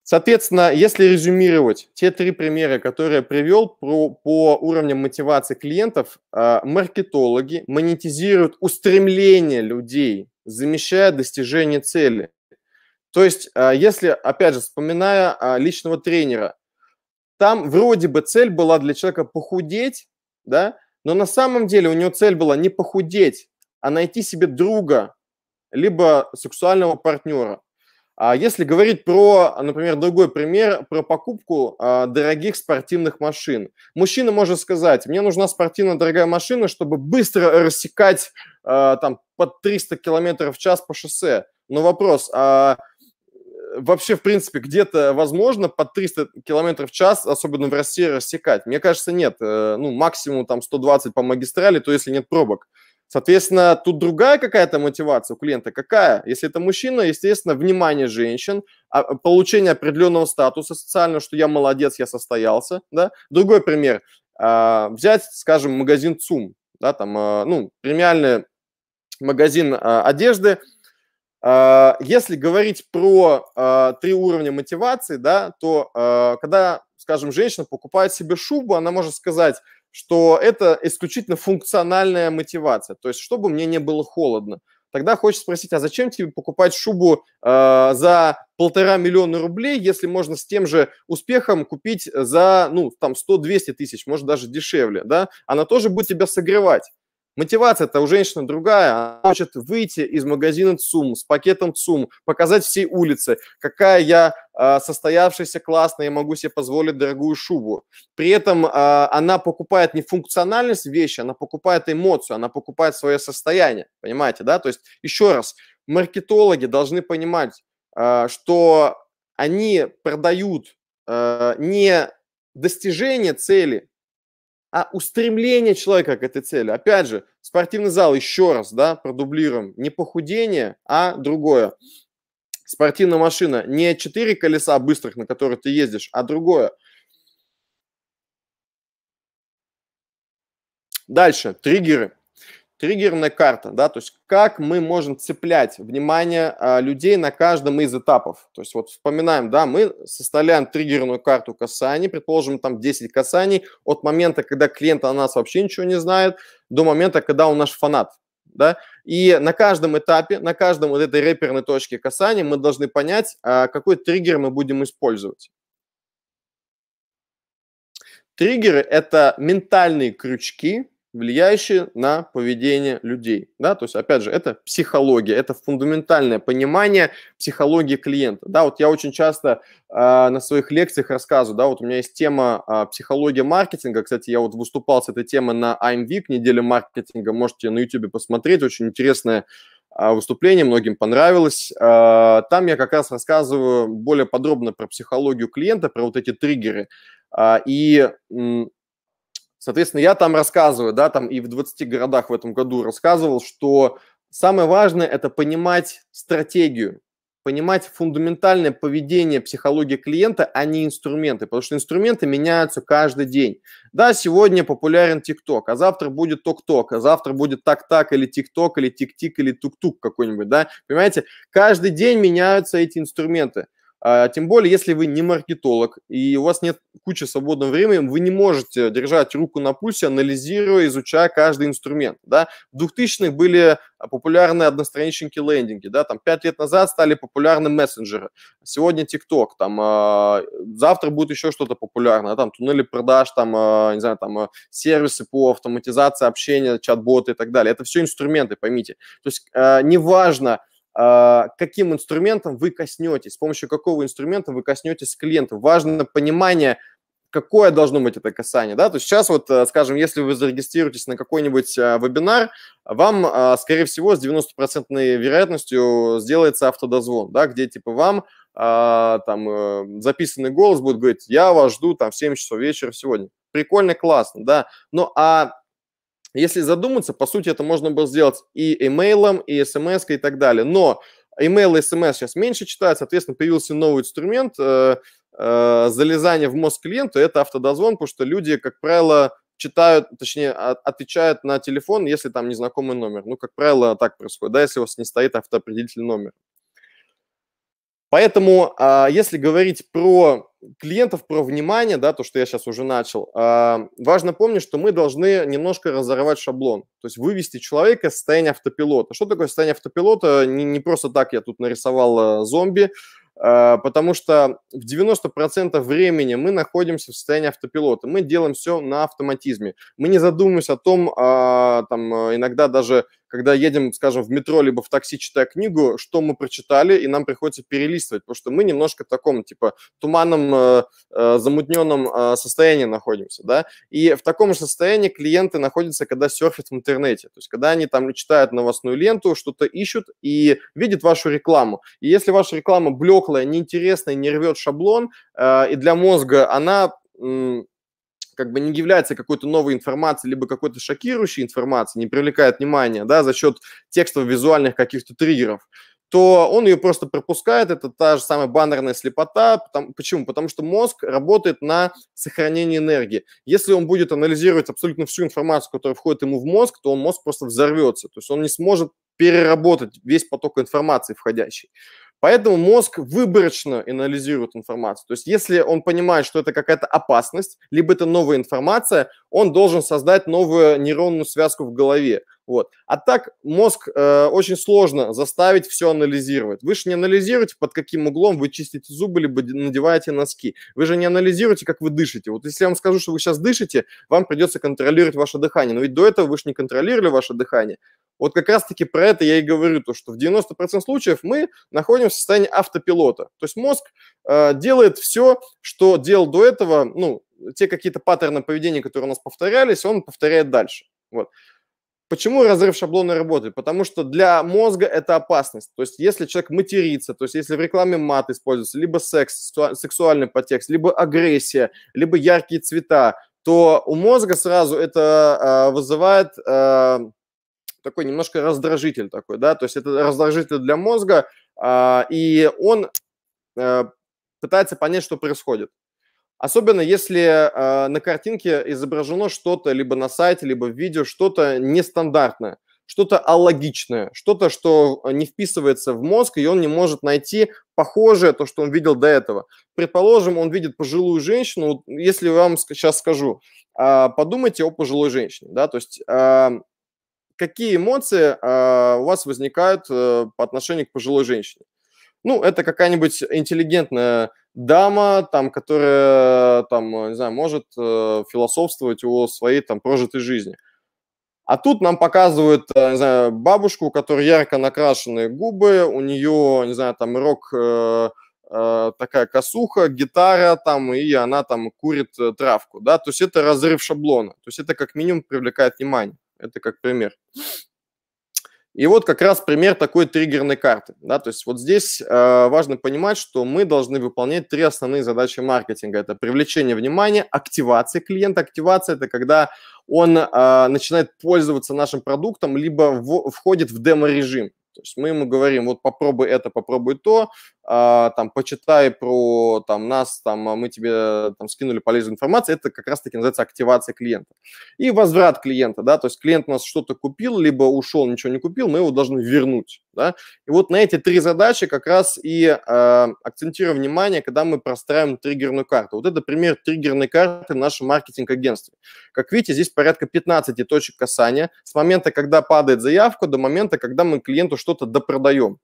Соответственно, если резюмировать те три примера, которые я привел про, по уровням мотивации клиентов, э, маркетологи монетизируют устремление людей, замещая достижение цели. То есть, э, если, опять же, вспоминая э, личного тренера, там вроде бы цель была для человека похудеть, да, но на самом деле у него цель была не похудеть, а найти себе друга, либо сексуального партнера. А если говорить про, например, другой пример, про покупку а, дорогих спортивных машин. Мужчина может сказать, мне нужна спортивная дорогая машина, чтобы быстро рассекать а, там под 300 км в час по шоссе. Но вопрос, а вообще, в принципе, где-то возможно под 300 км в час, особенно в России, рассекать? Мне кажется, нет. Э, ну, максимум там 120 по магистрали, то если нет пробок. Соответственно, тут другая какая-то мотивация у клиента. Какая? Если это мужчина, естественно, внимание женщин, а, а, получение определенного статуса социального, что я молодец, я состоялся. Да? Другой пример. А, взять, скажем, магазин ЦУМ, да, там, ну, премиальный магазин одежды. Если говорить про три уровня мотивации, да, то когда, скажем, женщина покупает себе шубу, она может сказать – что это исключительно функциональная мотивация. То есть, чтобы мне не было холодно. Тогда хочется спросить, а зачем тебе покупать шубу э, за полтора миллиона рублей, если можно с тем же успехом купить за, ну, там, 100-200 тысяч, может, даже дешевле, да? Она тоже будет тебя согревать мотивация это у женщины другая. Она хочет выйти из магазина ЦУМ с пакетом ЦУМ, показать всей улице, какая я э, состоявшаяся, классная, я могу себе позволить дорогую шубу. При этом э, она покупает не функциональность вещи, она покупает эмоцию, она покупает свое состояние. Понимаете, да? То есть, еще раз, маркетологи должны понимать, э, что они продают э, не достижение цели, а устремление человека к этой цели. Опять же, спортивный зал, еще раз, да, продублируем, не похудение, а другое. Спортивная машина не четыре колеса быстрых, на которые ты ездишь, а другое. Дальше, триггеры триггерная карта, да, то есть как мы можем цеплять внимание а, людей на каждом из этапов. То есть вот вспоминаем, да, мы составляем триггерную карту касаний, предположим, там 10 касаний от момента, когда клиент о нас вообще ничего не знает, до момента, когда он наш фанат, да, и на каждом этапе, на каждом вот этой реперной точке касания мы должны понять, а, какой триггер мы будем использовать. Триггеры – это ментальные крючки, влияющие на поведение людей. Да? То есть, опять же, это психология, это фундаментальное понимание психологии клиента. Да? Вот я очень часто э, на своих лекциях рассказываю, да, вот у меня есть тема э, психология маркетинга, кстати, я вот выступал с этой темой на I'm Week, эм неделе маркетинга, можете на YouTube посмотреть, очень интересное а, выступление, многим понравилось. Там я как раз рассказываю более подробно про психологию клиента, про вот эти триггеры. И Соответственно, я там рассказываю, да, там и в 20 городах в этом году рассказывал, что самое важное – это понимать стратегию, понимать фундаментальное поведение психологии клиента, а не инструменты, потому что инструменты меняются каждый день. Да, сегодня популярен ТикТок, а завтра будет ТокТок, а завтра будет Так-Так или ТикТок, или Тик-Тик, или Тук-Тук какой-нибудь, да, понимаете? Каждый день меняются эти инструменты. А, тем более, если вы не маркетолог и у вас нет кучи свободного времени, вы не можете держать руку на пульсе, анализируя, изучая каждый инструмент. Да? В 2000-х были популярны одностраничники лендинги, да, там 5 лет назад стали популярны мессенджеры, сегодня TikTok, там, э, завтра будет еще что-то популярное, там, туннели продаж, там, э, не знаю, там, э, сервисы по автоматизации общения, чат-боты и так далее. Это все инструменты, поймите. То есть э, неважно, а, каким инструментом вы коснетесь, с помощью какого инструмента вы коснетесь клиента. Важно понимание, какое должно быть это касание, да, то есть сейчас вот, э, скажем, если вы зарегистрируетесь на какой-нибудь э, вебинар, вам, а, скорее всего, с 90% вероятностью сделается автодозвон, да, где типа вам а, там э, записанный голос будет говорить, я вас жду там в 7 часов вечера сегодня. Прикольно, классно, да, ну а если задуматься, по сути, это можно было сделать и имейлом, и смс и так далее. Но email и смс сейчас меньше читают, соответственно, появился новый инструмент э, э, залезания в мозг клиента – это автодозвон, потому что люди, как правило, читают, точнее, а, отвечают на телефон, если там незнакомый номер. Ну, как правило, так происходит, да, если у вас не стоит автоопределитель номер. Поэтому, а, если говорить про клиентов, про внимание, да, то, что я сейчас уже начал, а, важно помнить, что мы должны немножко разорвать шаблон, то есть вывести человека из состояния автопилота. Что такое состояние автопилота? Не, не просто так я тут нарисовал а, зомби, потому что в 90% времени мы находимся в состоянии автопилота, мы делаем все на автоматизме, мы не задумываемся о том, там, иногда даже когда едем, скажем, в метро либо в такси, читая книгу, что мы прочитали, и нам приходится перелистывать, потому что мы немножко в таком, типа, туманном, э, э, замутненном э, состоянии находимся, да, и в таком же состоянии клиенты находятся, когда серфят в интернете, то есть когда они там читают новостную ленту, что-то ищут и видят вашу рекламу. И если ваша реклама блеклая, неинтересная, не рвет шаблон, и для мозга она как бы не является какой-то новой информацией, либо какой-то шокирующей информацией, не привлекает внимания, да, за счет текстов, визуальных каких-то триггеров, то он ее просто пропускает. Это та же самая баннерная слепота. Потому, почему? Потому что мозг работает на сохранении энергии. Если он будет анализировать абсолютно всю информацию, которая входит ему в мозг, то он мозг просто взорвется. То есть он не сможет переработать весь поток информации входящий. Поэтому мозг выборочно анализирует информацию. То есть если он понимает, что это какая-то опасность, либо это новая информация, он должен создать новую нейронную связку в голове. Вот. А так мозг э, очень сложно заставить все анализировать. Вы же не анализируете, под каким углом вы чистите зубы, либо надеваете носки. Вы же не анализируете, как вы дышите. Вот если я вам скажу, что вы сейчас дышите, вам придется контролировать ваше дыхание. Но ведь до этого вы же не контролировали ваше дыхание. Вот как раз-таки про это я и говорю, то, что в 90% случаев мы находимся в состоянии автопилота. То есть мозг э, делает все, что делал до этого, ну, те какие-то паттерны поведения, которые у нас повторялись, он повторяет дальше. Вот. Почему разрыв шаблона работает? Потому что для мозга это опасность. То есть если человек матерится, то есть если в рекламе мат используется, либо секс, сексуальный подтекст, либо агрессия, либо яркие цвета, то у мозга сразу это э, вызывает э, такой немножко раздражитель такой, да, то есть это раздражитель для мозга, а, и он э, пытается понять, что происходит. Особенно если э, на картинке изображено что-то, либо на сайте, либо в видео, что-то нестандартное, что-то алогичное, что-то, что э, не вписывается в мозг, и он не может найти похожее то, что он видел до этого. Предположим, он видит пожилую женщину. Если я вам сейчас скажу, э, подумайте о пожилой женщине. Да? То есть э, какие эмоции а, у вас возникают э, по отношению к пожилой женщине. Ну, это какая-нибудь интеллигентная дама, там, которая, там, э, не знаю, может э, философствовать о своей там прожитой жизни. А тут нам показывают, не знаю, бабушку, у которой ярко накрашенные губы, у нее, не знаю, там рок, такая косуха, гитара там, и она там курит травку, да, то есть это разрыв шаблона, то есть это как минимум привлекает внимание. Это как пример. И вот как раз пример такой триггерной карты. Да? То есть вот здесь э, важно понимать, что мы должны выполнять три основные задачи маркетинга. Это привлечение внимания, активация клиента. Активация – это когда он э, начинает пользоваться нашим продуктом, либо в, входит в демо-режим. То есть мы ему говорим, вот попробуй это, попробуй то, а, там, почитай про там, нас, там, а мы тебе там, скинули полезную информацию. Это как раз-таки называется активация клиента. И возврат клиента, да, то есть клиент у нас что-то купил, либо ушел, ничего не купил, мы его должны вернуть, да. И вот на эти три задачи как раз и э, а, акцентируем внимание, когда мы простраиваем триггерную карту. Вот это пример триггерной карты в нашем маркетинг-агентстве. Как видите, здесь порядка 15 точек касания с момента, когда падает заявка, до момента, когда мы клиенту что что-то допродаем.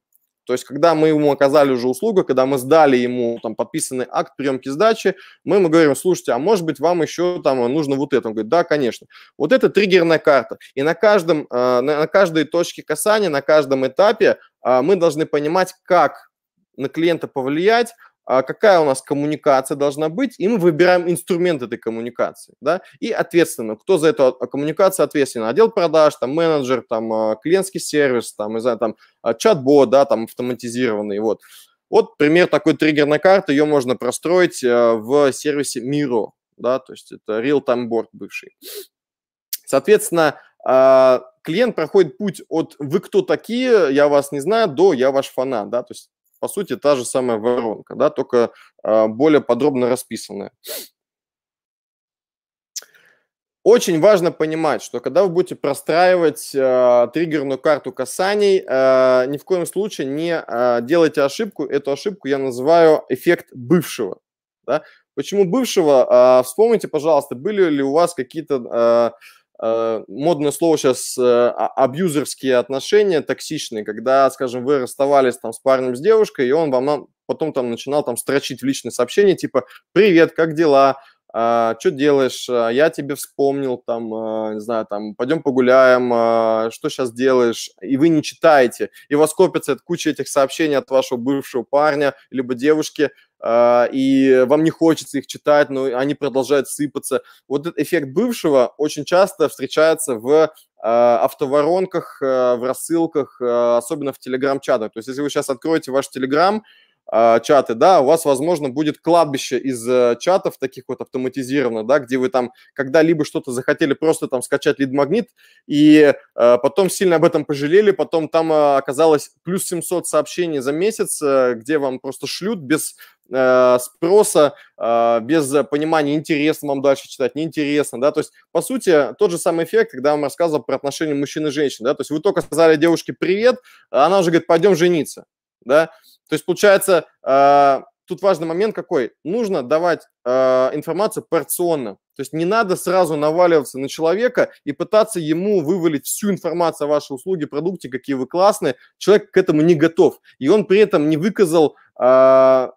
То есть, когда мы ему оказали уже услугу, когда мы сдали ему там подписанный акт приемки сдачи, мы ему говорим, слушайте, а может быть вам еще там нужно вот это? Он говорит, да, конечно. Вот это триггерная карта. И на, каждом, э, на каждой точке касания, на каждом этапе э, мы должны понимать, как на клиента повлиять, а, какая у нас коммуникация должна быть, и мы выбираем инструмент этой коммуникации, да, и ответственно, кто за эту а, коммуникацию ответственен, отдел продаж, там, менеджер, там, а, клиентский сервис, там, не знаю, там, чат-бот, да, там, автоматизированный, вот. Вот пример такой триггерной карты, ее можно простроить в сервисе Miro, да, то есть это real-time board бывший. Соответственно, клиент проходит путь от «вы кто такие, я вас не знаю» до «я ваш фанат», да, то есть по сути, та же самая воронка, да, только а, более подробно расписанная. Очень важно понимать, что когда вы будете простраивать э, триггерную карту касаний, э, ни в коем случае не э, делайте ошибку. Эту ошибку я называю эффект бывшего. Да? Почему бывшего? Э, вспомните, пожалуйста, были ли у вас какие-то э, Э, модное слово сейчас э, а, абьюзерские отношения, токсичные, когда, скажем, вы расставались там с парнем, с девушкой, и он вам а, потом там начинал там строчить в личные сообщения, типа «Привет, как дела?», а, что делаешь, а, я тебе вспомнил, там, а, не знаю, там, пойдем погуляем, что сейчас делаешь, и вы не читаете, и у вас копится куча этих сообщений от вашего бывшего парня, либо девушки, и вам не хочется их читать, но они продолжают сыпаться. Вот этот эффект бывшего очень часто встречается в автоворонках, в рассылках, особенно в телеграм-чатах. То есть, если вы сейчас откроете ваш телеграм, а, чаты, да, у вас, возможно, будет кладбище из э, чатов таких вот автоматизированно, да, где вы там когда-либо что-то захотели просто там скачать лид-магнит, и э, потом сильно об этом пожалели, потом там э, оказалось плюс 700 сообщений за месяц, э, где вам просто шлют без э, спроса, э, без понимания, интересно вам дальше читать, неинтересно, да, то есть, по сути, тот же самый эффект, когда я вам рассказывал про отношения мужчин и женщин, да, то есть вы только сказали девушке «привет», а она уже говорит «пойдем жениться», да, то есть, получается, э, тут важный момент какой. Нужно давать э, информацию порционно. То есть не надо сразу наваливаться на человека и пытаться ему вывалить всю информацию о вашей услуге, продукте, какие вы классные. Человек к этому не готов. И он при этом не выказал э,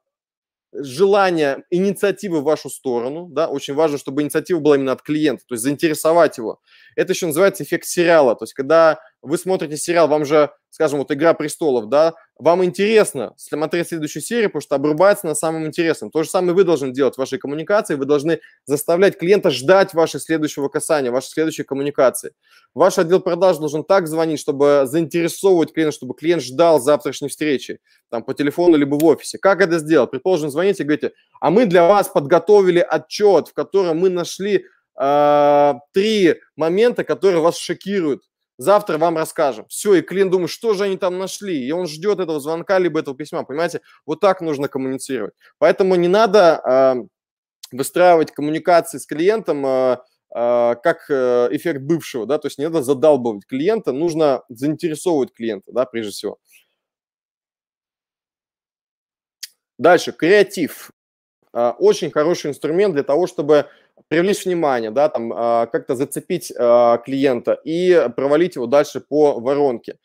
желание инициативы в вашу сторону, да, очень важно, чтобы инициатива была именно от клиента, то есть заинтересовать его. Это еще называется эффект сериала, то есть когда вы смотрите сериал, вам же, скажем, вот «Игра престолов», да, вам интересно смотреть следующую серию, потому что обрубается на самом интересном. То же самое вы должны делать в вашей коммуникации. Вы должны заставлять клиента ждать ваше следующего касания, вашей следующей коммуникации. Ваш отдел продаж должен так звонить, чтобы заинтересовывать клиента, чтобы клиент ждал завтрашней встречи, там, по телефону либо в офисе. Как это сделать? Предположим, звоните и говорите, а мы для вас подготовили отчет, в котором мы нашли э, три момента, которые вас шокируют Завтра вам расскажем. Все, и клиент думает, что же они там нашли. И он ждет этого звонка, либо этого письма. Понимаете, вот так нужно коммуницировать. Поэтому не надо э, выстраивать коммуникации с клиентом а, а, э, э, как эффект бывшего. Да? То есть не надо задалбывать клиента, нужно заинтересовывать клиента, да, прежде всего. Дальше, креатив. очень хороший инструмент для того, чтобы привлечь внимание, да, там а, как-то зацепить а, клиента и провалить его дальше по воронке.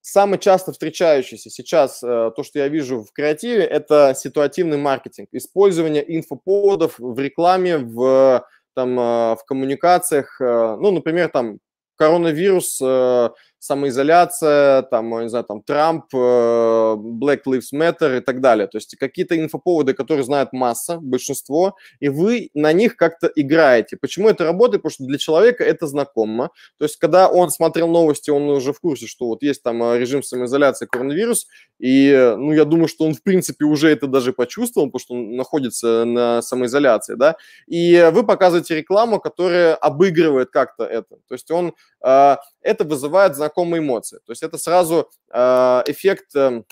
Самый часто встречающийся сейчас, э, то, что я вижу в креативе, это ситуативный маркетинг, использование инфоповодов в рекламе, в, там, а, в коммуникациях, э, ну, например, там коронавирус, э, самоизоляция, там, не знаю, там, Трамп, э, Black Lives Matter и так далее. То есть какие-то инфоповоды, которые знают масса, большинство, и вы на них как-то играете. Почему это работает? Потому что для человека это знакомо. То есть когда он смотрел новости, он уже в курсе, что вот есть там э, режим самоизоляции, коронавирус, и, ну, я думаю, что он, в принципе, уже это даже почувствовал, потому что он находится на самоизоляции, да, и вы показываете рекламу, которая обыгрывает как-то это. То есть он, э, это вызывает знакомство знакомые эмоции. То есть это сразу э, эффект эм,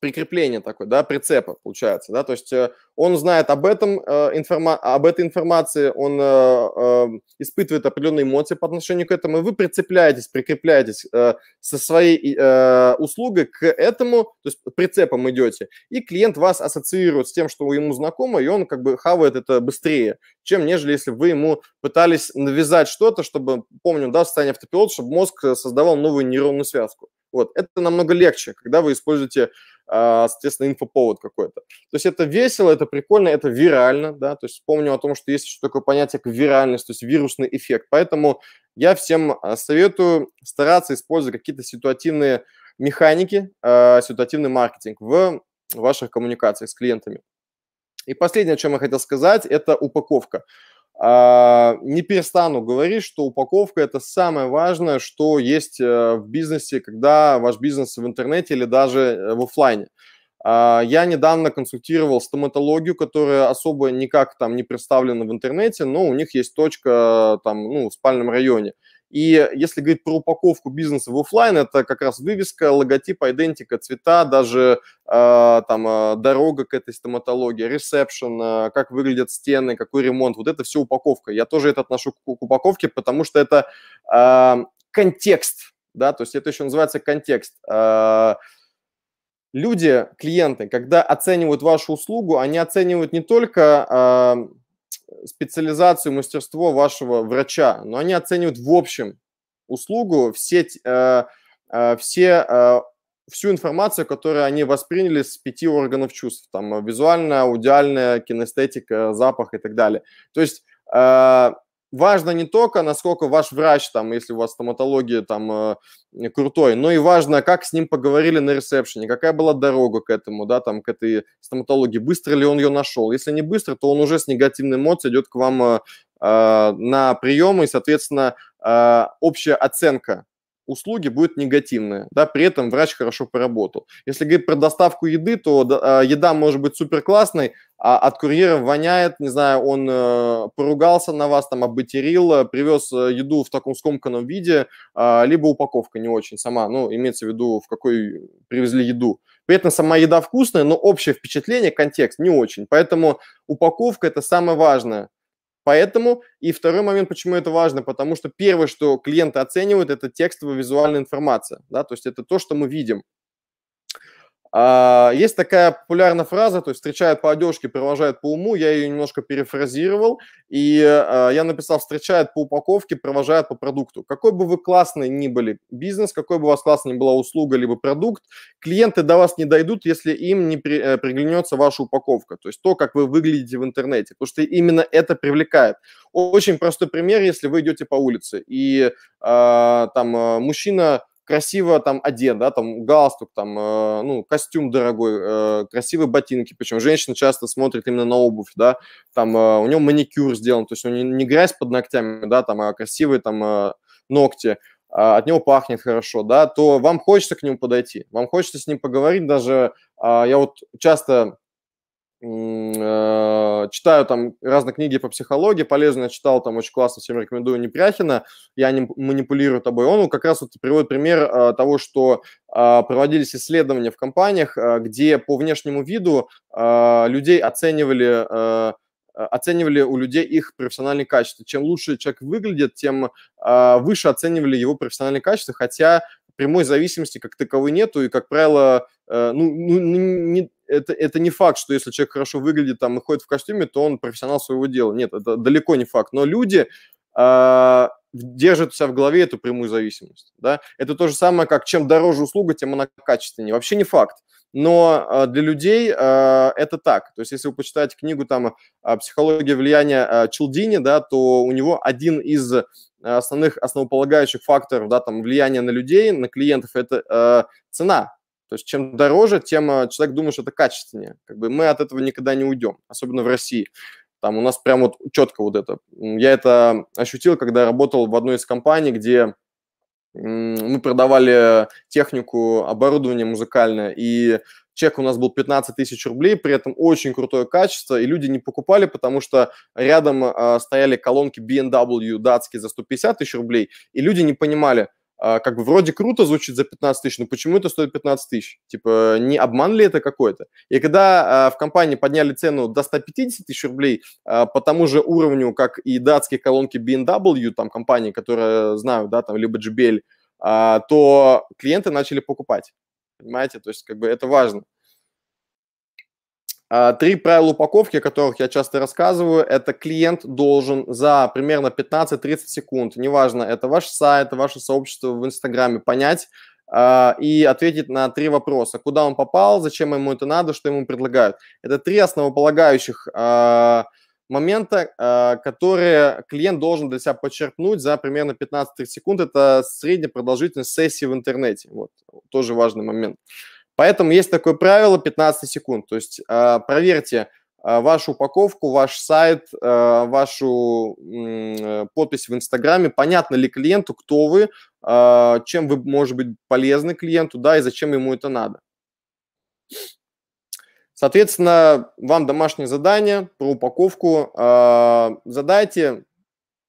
прикрепление такое, да, прицепа получается, да, то есть э, он знает об этом э, информа об этой информации, он э, эм, испытывает определенные эмоции по отношению к этому, и вы прицепляетесь, прикрепляетесь со своей услугой к этому, то есть прицепом идете, и клиент вас ассоциирует с тем, что ему знакомо, и он как бы хавает это быстрее, чем нежели если вы ему пытались навязать что-то, чтобы, помню, да, в состоянии автопилота, чтобы мозг создавал новую нейронную связку. Вот, это намного легче, когда вы используете а, соответственно, инфоповод какой-то. То есть это весело, это прикольно, это вирально, да, то есть вспомню о том, что есть еще такое понятие, как виральность, то есть вирусный эффект. Поэтому я всем а, советую стараться использовать какие-то ситуативные механики, а, ситуативный маркетинг в ваших коммуникациях с клиентами. И последнее, о чем я хотел сказать, это упаковка. А, не перестану говорить, что упаковка – это самое важное, что есть э, в бизнесе, когда ваш бизнес в интернете или даже э, в офлайне. А, я недавно консультировал стоматологию, которая особо никак там не представлена в интернете, но у них есть точка э, там, ну, в спальном районе – и если говорить про упаковку бизнеса в офлайн, это как раз вывеска, логотип, идентика, цвета, даже э, там а, дорога к этой стоматологии, ресепшн, э, как выглядят стены, какой ремонт. Вот это все упаковка. Я тоже это отношу к, к упаковке, потому что это э, контекст, да, то есть это еще называется контекст. Э, люди, клиенты, когда оценивают вашу услугу, они оценивают не только э, специализацию, мастерство вашего врача, но они оценивают в общем услугу, все, э, э, все, э, всю информацию, которую они восприняли с пяти органов чувств, там визуальная, аудиальная, кинестетика, запах и так далее. То есть э, важно не только, насколько ваш врач, там, если у вас стоматология там э, крутой, но и важно, как с ним поговорили на ресепшене, какая была дорога к этому, да, там, к этой стоматологии, быстро ли он ее нашел. Если не быстро, то он уже с негативной эмоцией идет к вам э, э на прием, и, соответственно, э, общая оценка услуги будет негативная, да, при этом врач хорошо поработал. Если говорить про доставку еды, то э, еда может быть супер классной, а от курьера воняет, не знаю, он э, поругался на вас, там, обматерил, э, привез э, еду в таком скомканном виде, э, либо упаковка не очень сама, ну, имеется в виду, в какой привезли еду. При этом сама еда вкусная, но общее впечатление, контекст не очень. Поэтому упаковка – это самое важное Поэтому и второй момент, почему это важно, потому что первое, что клиенты оценивают, это текстовая визуальная информация, да, то есть это то, что мы видим, а, есть такая популярная фраза, то есть встречают по одежке, провожают по уму, я ее немножко перефразировал, и а, я написал встречают по упаковке, провожают по продукту. Какой бы вы классный ни были бизнес, какой бы у вас классный ни была услуга, либо продукт, клиенты до вас не дойдут, если им не э, приглянется ваша упаковка, то есть то, как вы выглядите в интернете, потому что именно это привлекает. Очень простой пример, если вы идете по улице, и а, там мужчина красиво там одет, да, там галстук, там, э, ну, костюм дорогой, э, красивые ботинки, причем женщина часто смотрит именно на обувь, да, там э, у него маникюр сделан, то есть у него не, грязь под ногтями, да, там, а красивые там э, ногти, э, от него пахнет хорошо, да, то вам хочется к нему подойти, вам хочется с ним поговорить даже, э, я вот часто Э, читаю там разные книги по психологии, полезно читал, там очень классно, всем рекомендую Непряхина, «Я не манипулирую тобой». Он как раз вот приводит пример э, того, что э, проводились исследования в компаниях, где по внешнему виду людей оценивали оценивали у людей их профессиональные качества. Чем лучше человек выглядит, тем выше оценивали его профессиональные качества, хотя прямой зависимости как таковой нету, и, как правило, э, ну, ну, ну не, это, это не факт, что если человек хорошо выглядит там и ходит в костюме, то он профессионал своего дела. Нет, это далеко не факт. Но люди э, держат у себя в голове эту прямую зависимость. Да? Это то же самое, как чем дороже услуга, тем она качественнее. Вообще не факт но а, для людей а, это так. То есть если вы почитаете книгу там а, «Психология влияния Челдини», да, то у него один из основных основополагающих факторов да, там, влияния на людей, на клиентов – это э, цена. То есть чем дороже, тем человек думает, что это качественнее. Как бы мы от этого никогда не уйдем, особенно в России. Там у нас прям вот четко вот это. Я это ощутил, когда работал в одной из компаний, где мы продавали э, технику, оборудование музыкальное, и чек у нас был 15 тысяч рублей, при этом очень крутое качество, и люди не покупали, потому что рядом э, стояли колонки B&W датские за 150 тысяч рублей, и люди не понимали, а, как бы вроде круто звучит за 15 тысяч, но почему это стоит 15 тысяч? Типа, не обман ли это какой-то? И когда а, в компании подняли цену до 150 тысяч рублей а, по тому же уровню, как и датские колонки BMW, там компании, которые знаю, да, там, либо JBL, то клиенты начали покупать. Понимаете? То есть, как бы это важно. А, три правила упаковки, о которых я часто рассказываю, это клиент должен за примерно 15-30 секунд, неважно, это ваш сайт, ваше сообщество в Инстаграме, понять э, и ответить на три вопроса. Куда он попал, зачем ему это надо, что ему предлагают. Это три основополагающих э, момента, э, которые клиент должен для себя подчеркнуть за примерно 15-30 секунд. Это средняя продолжительность сессии в интернете. Вот, тоже важный момент. Э, Поэтому есть такое правило 15 секунд. То есть а, проверьте а, вашу упаковку, ваш сайт, а, вашу э, подпись в Инстаграме. Понятно ли клиенту, кто вы, чем вы, может быть, полезны клиенту, да, и зачем ему это надо. Соответственно, вам домашнее задание про упаковку. задайте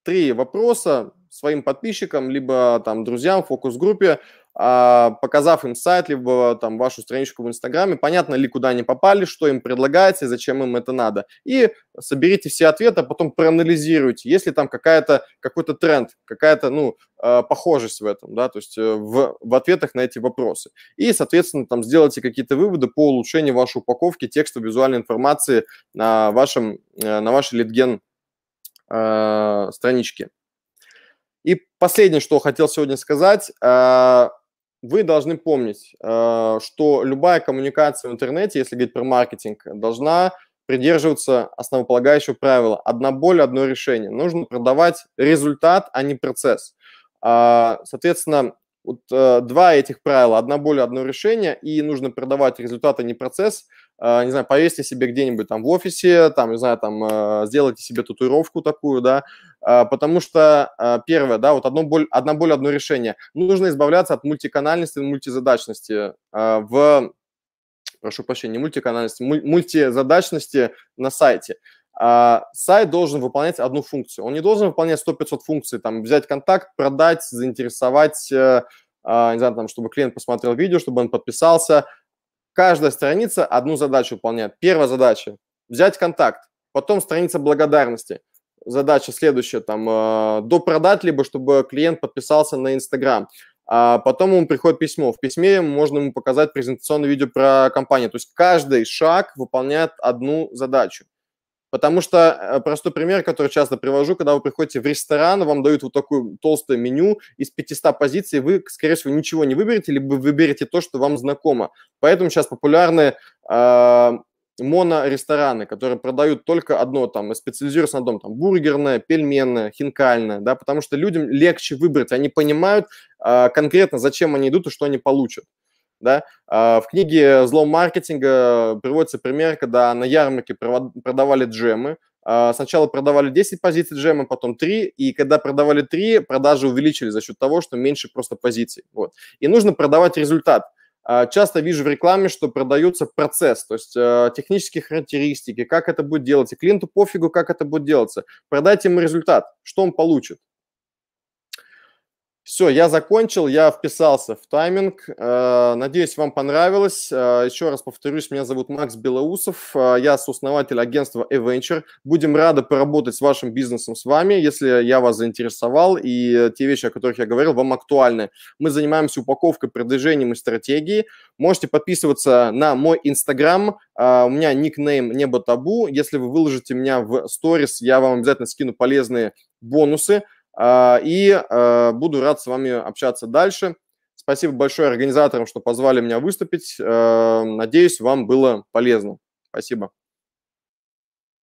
три вопроса своим подписчикам, либо там друзьям, фокус-группе, а, показав им сайт, либо там вашу страничку в Инстаграме, понятно ли, куда они попали, что им предлагается и зачем им это надо. И соберите все ответы, а потом проанализируйте, есть ли там какая-то, какой-то тренд, какая-то, ну, а, похожесть в этом, да, то есть э, в, в ответах на эти вопросы. И, соответственно, там сделайте какие-то выводы по улучшению вашей упаковки текста визуальной информации на, вашем, э, на вашей литген а, страничке. И последнее, что хотел сегодня сказать, вы должны помнить, э, что любая коммуникация в интернете, если говорить про маркетинг, должна придерживаться основополагающего правила «одна боль, одно решение». Нужно продавать результат, а не процесс. А, соответственно, вот э, два этих правила – одна боль, одно решение, и нужно продавать результат, а не процесс. Э, не знаю, повесьте себе где-нибудь там в офисе, там, не знаю, там, сделайте себе татуировку такую, да, а, потому что, а, первое, да, вот одно боль, одна боль, одно решение. Нужно избавляться от мультиканальности, мультизадачности а, в, прошу прощения, мультиканальности, мультизадачности на сайте. Сайт должен выполнять одну функцию. Он не должен выполнять 100-500 функций, там, взять контакт, продать, заинтересовать, э, не знаю, там, чтобы клиент посмотрел видео, чтобы он подписался. Каждая страница одну задачу выполняет. Первая задача – взять контакт, потом страница благодарности – задача следующая, там, э, допродать, либо чтобы клиент подписался на Инстаграм. А потом ему приходит письмо. В письме можно ему показать презентационное видео про компанию. То есть каждый шаг выполняет одну задачу. Потому что э, простой пример, который часто привожу, когда вы приходите в ресторан, вам дают вот такое толстое меню из 500 позиций, вы, скорее всего, ничего не выберете, либо выберете то, что вам знакомо. Поэтому сейчас популярны э, монорестораны, которые продают только одно, там, специализируются на одном, там, бургерное, пельменное, хинкальное, да, потому что людям легче выбрать, они понимают э, конкретно, зачем они идут и что они получат. Да? Э, в книге «Злом маркетинга» приводится пример, когда на ярмарке продавали джемы, а, Сначала продавали 10 позиций джема, потом 3, и когда продавали 3, продажи увеличили за счет того, что меньше просто позиций. Вот. И нужно продавать результат – а, часто вижу в рекламе, что продается процесс, то есть э, технические характеристики, как это будет делаться. Клиенту пофигу, как это будет делаться. Продайте ему результат, что он получит. Все, я закончил, я вписался в тайминг. Э, надеюсь, вам понравилось. Э, Еще раз повторюсь, меня зовут Макс Белоусов, э, я сооснователь агентства Eventure. Будем рады поработать с вашим бизнесом с вами, если я вас заинтересовал и те вещи, о которых я говорил, вам актуальны. Мы занимаемся упаковкой, продвижением и стратегией. Можете подписываться на мой Инстаграм, у меня никнейм «Небо табу». Если вы выложите меня в сторис, я вам обязательно скину полезные бонусы – а, и а, буду рад с вами общаться дальше. Спасибо большое организаторам, что позвали меня выступить. Э, надеюсь, вам было полезно. Спасибо.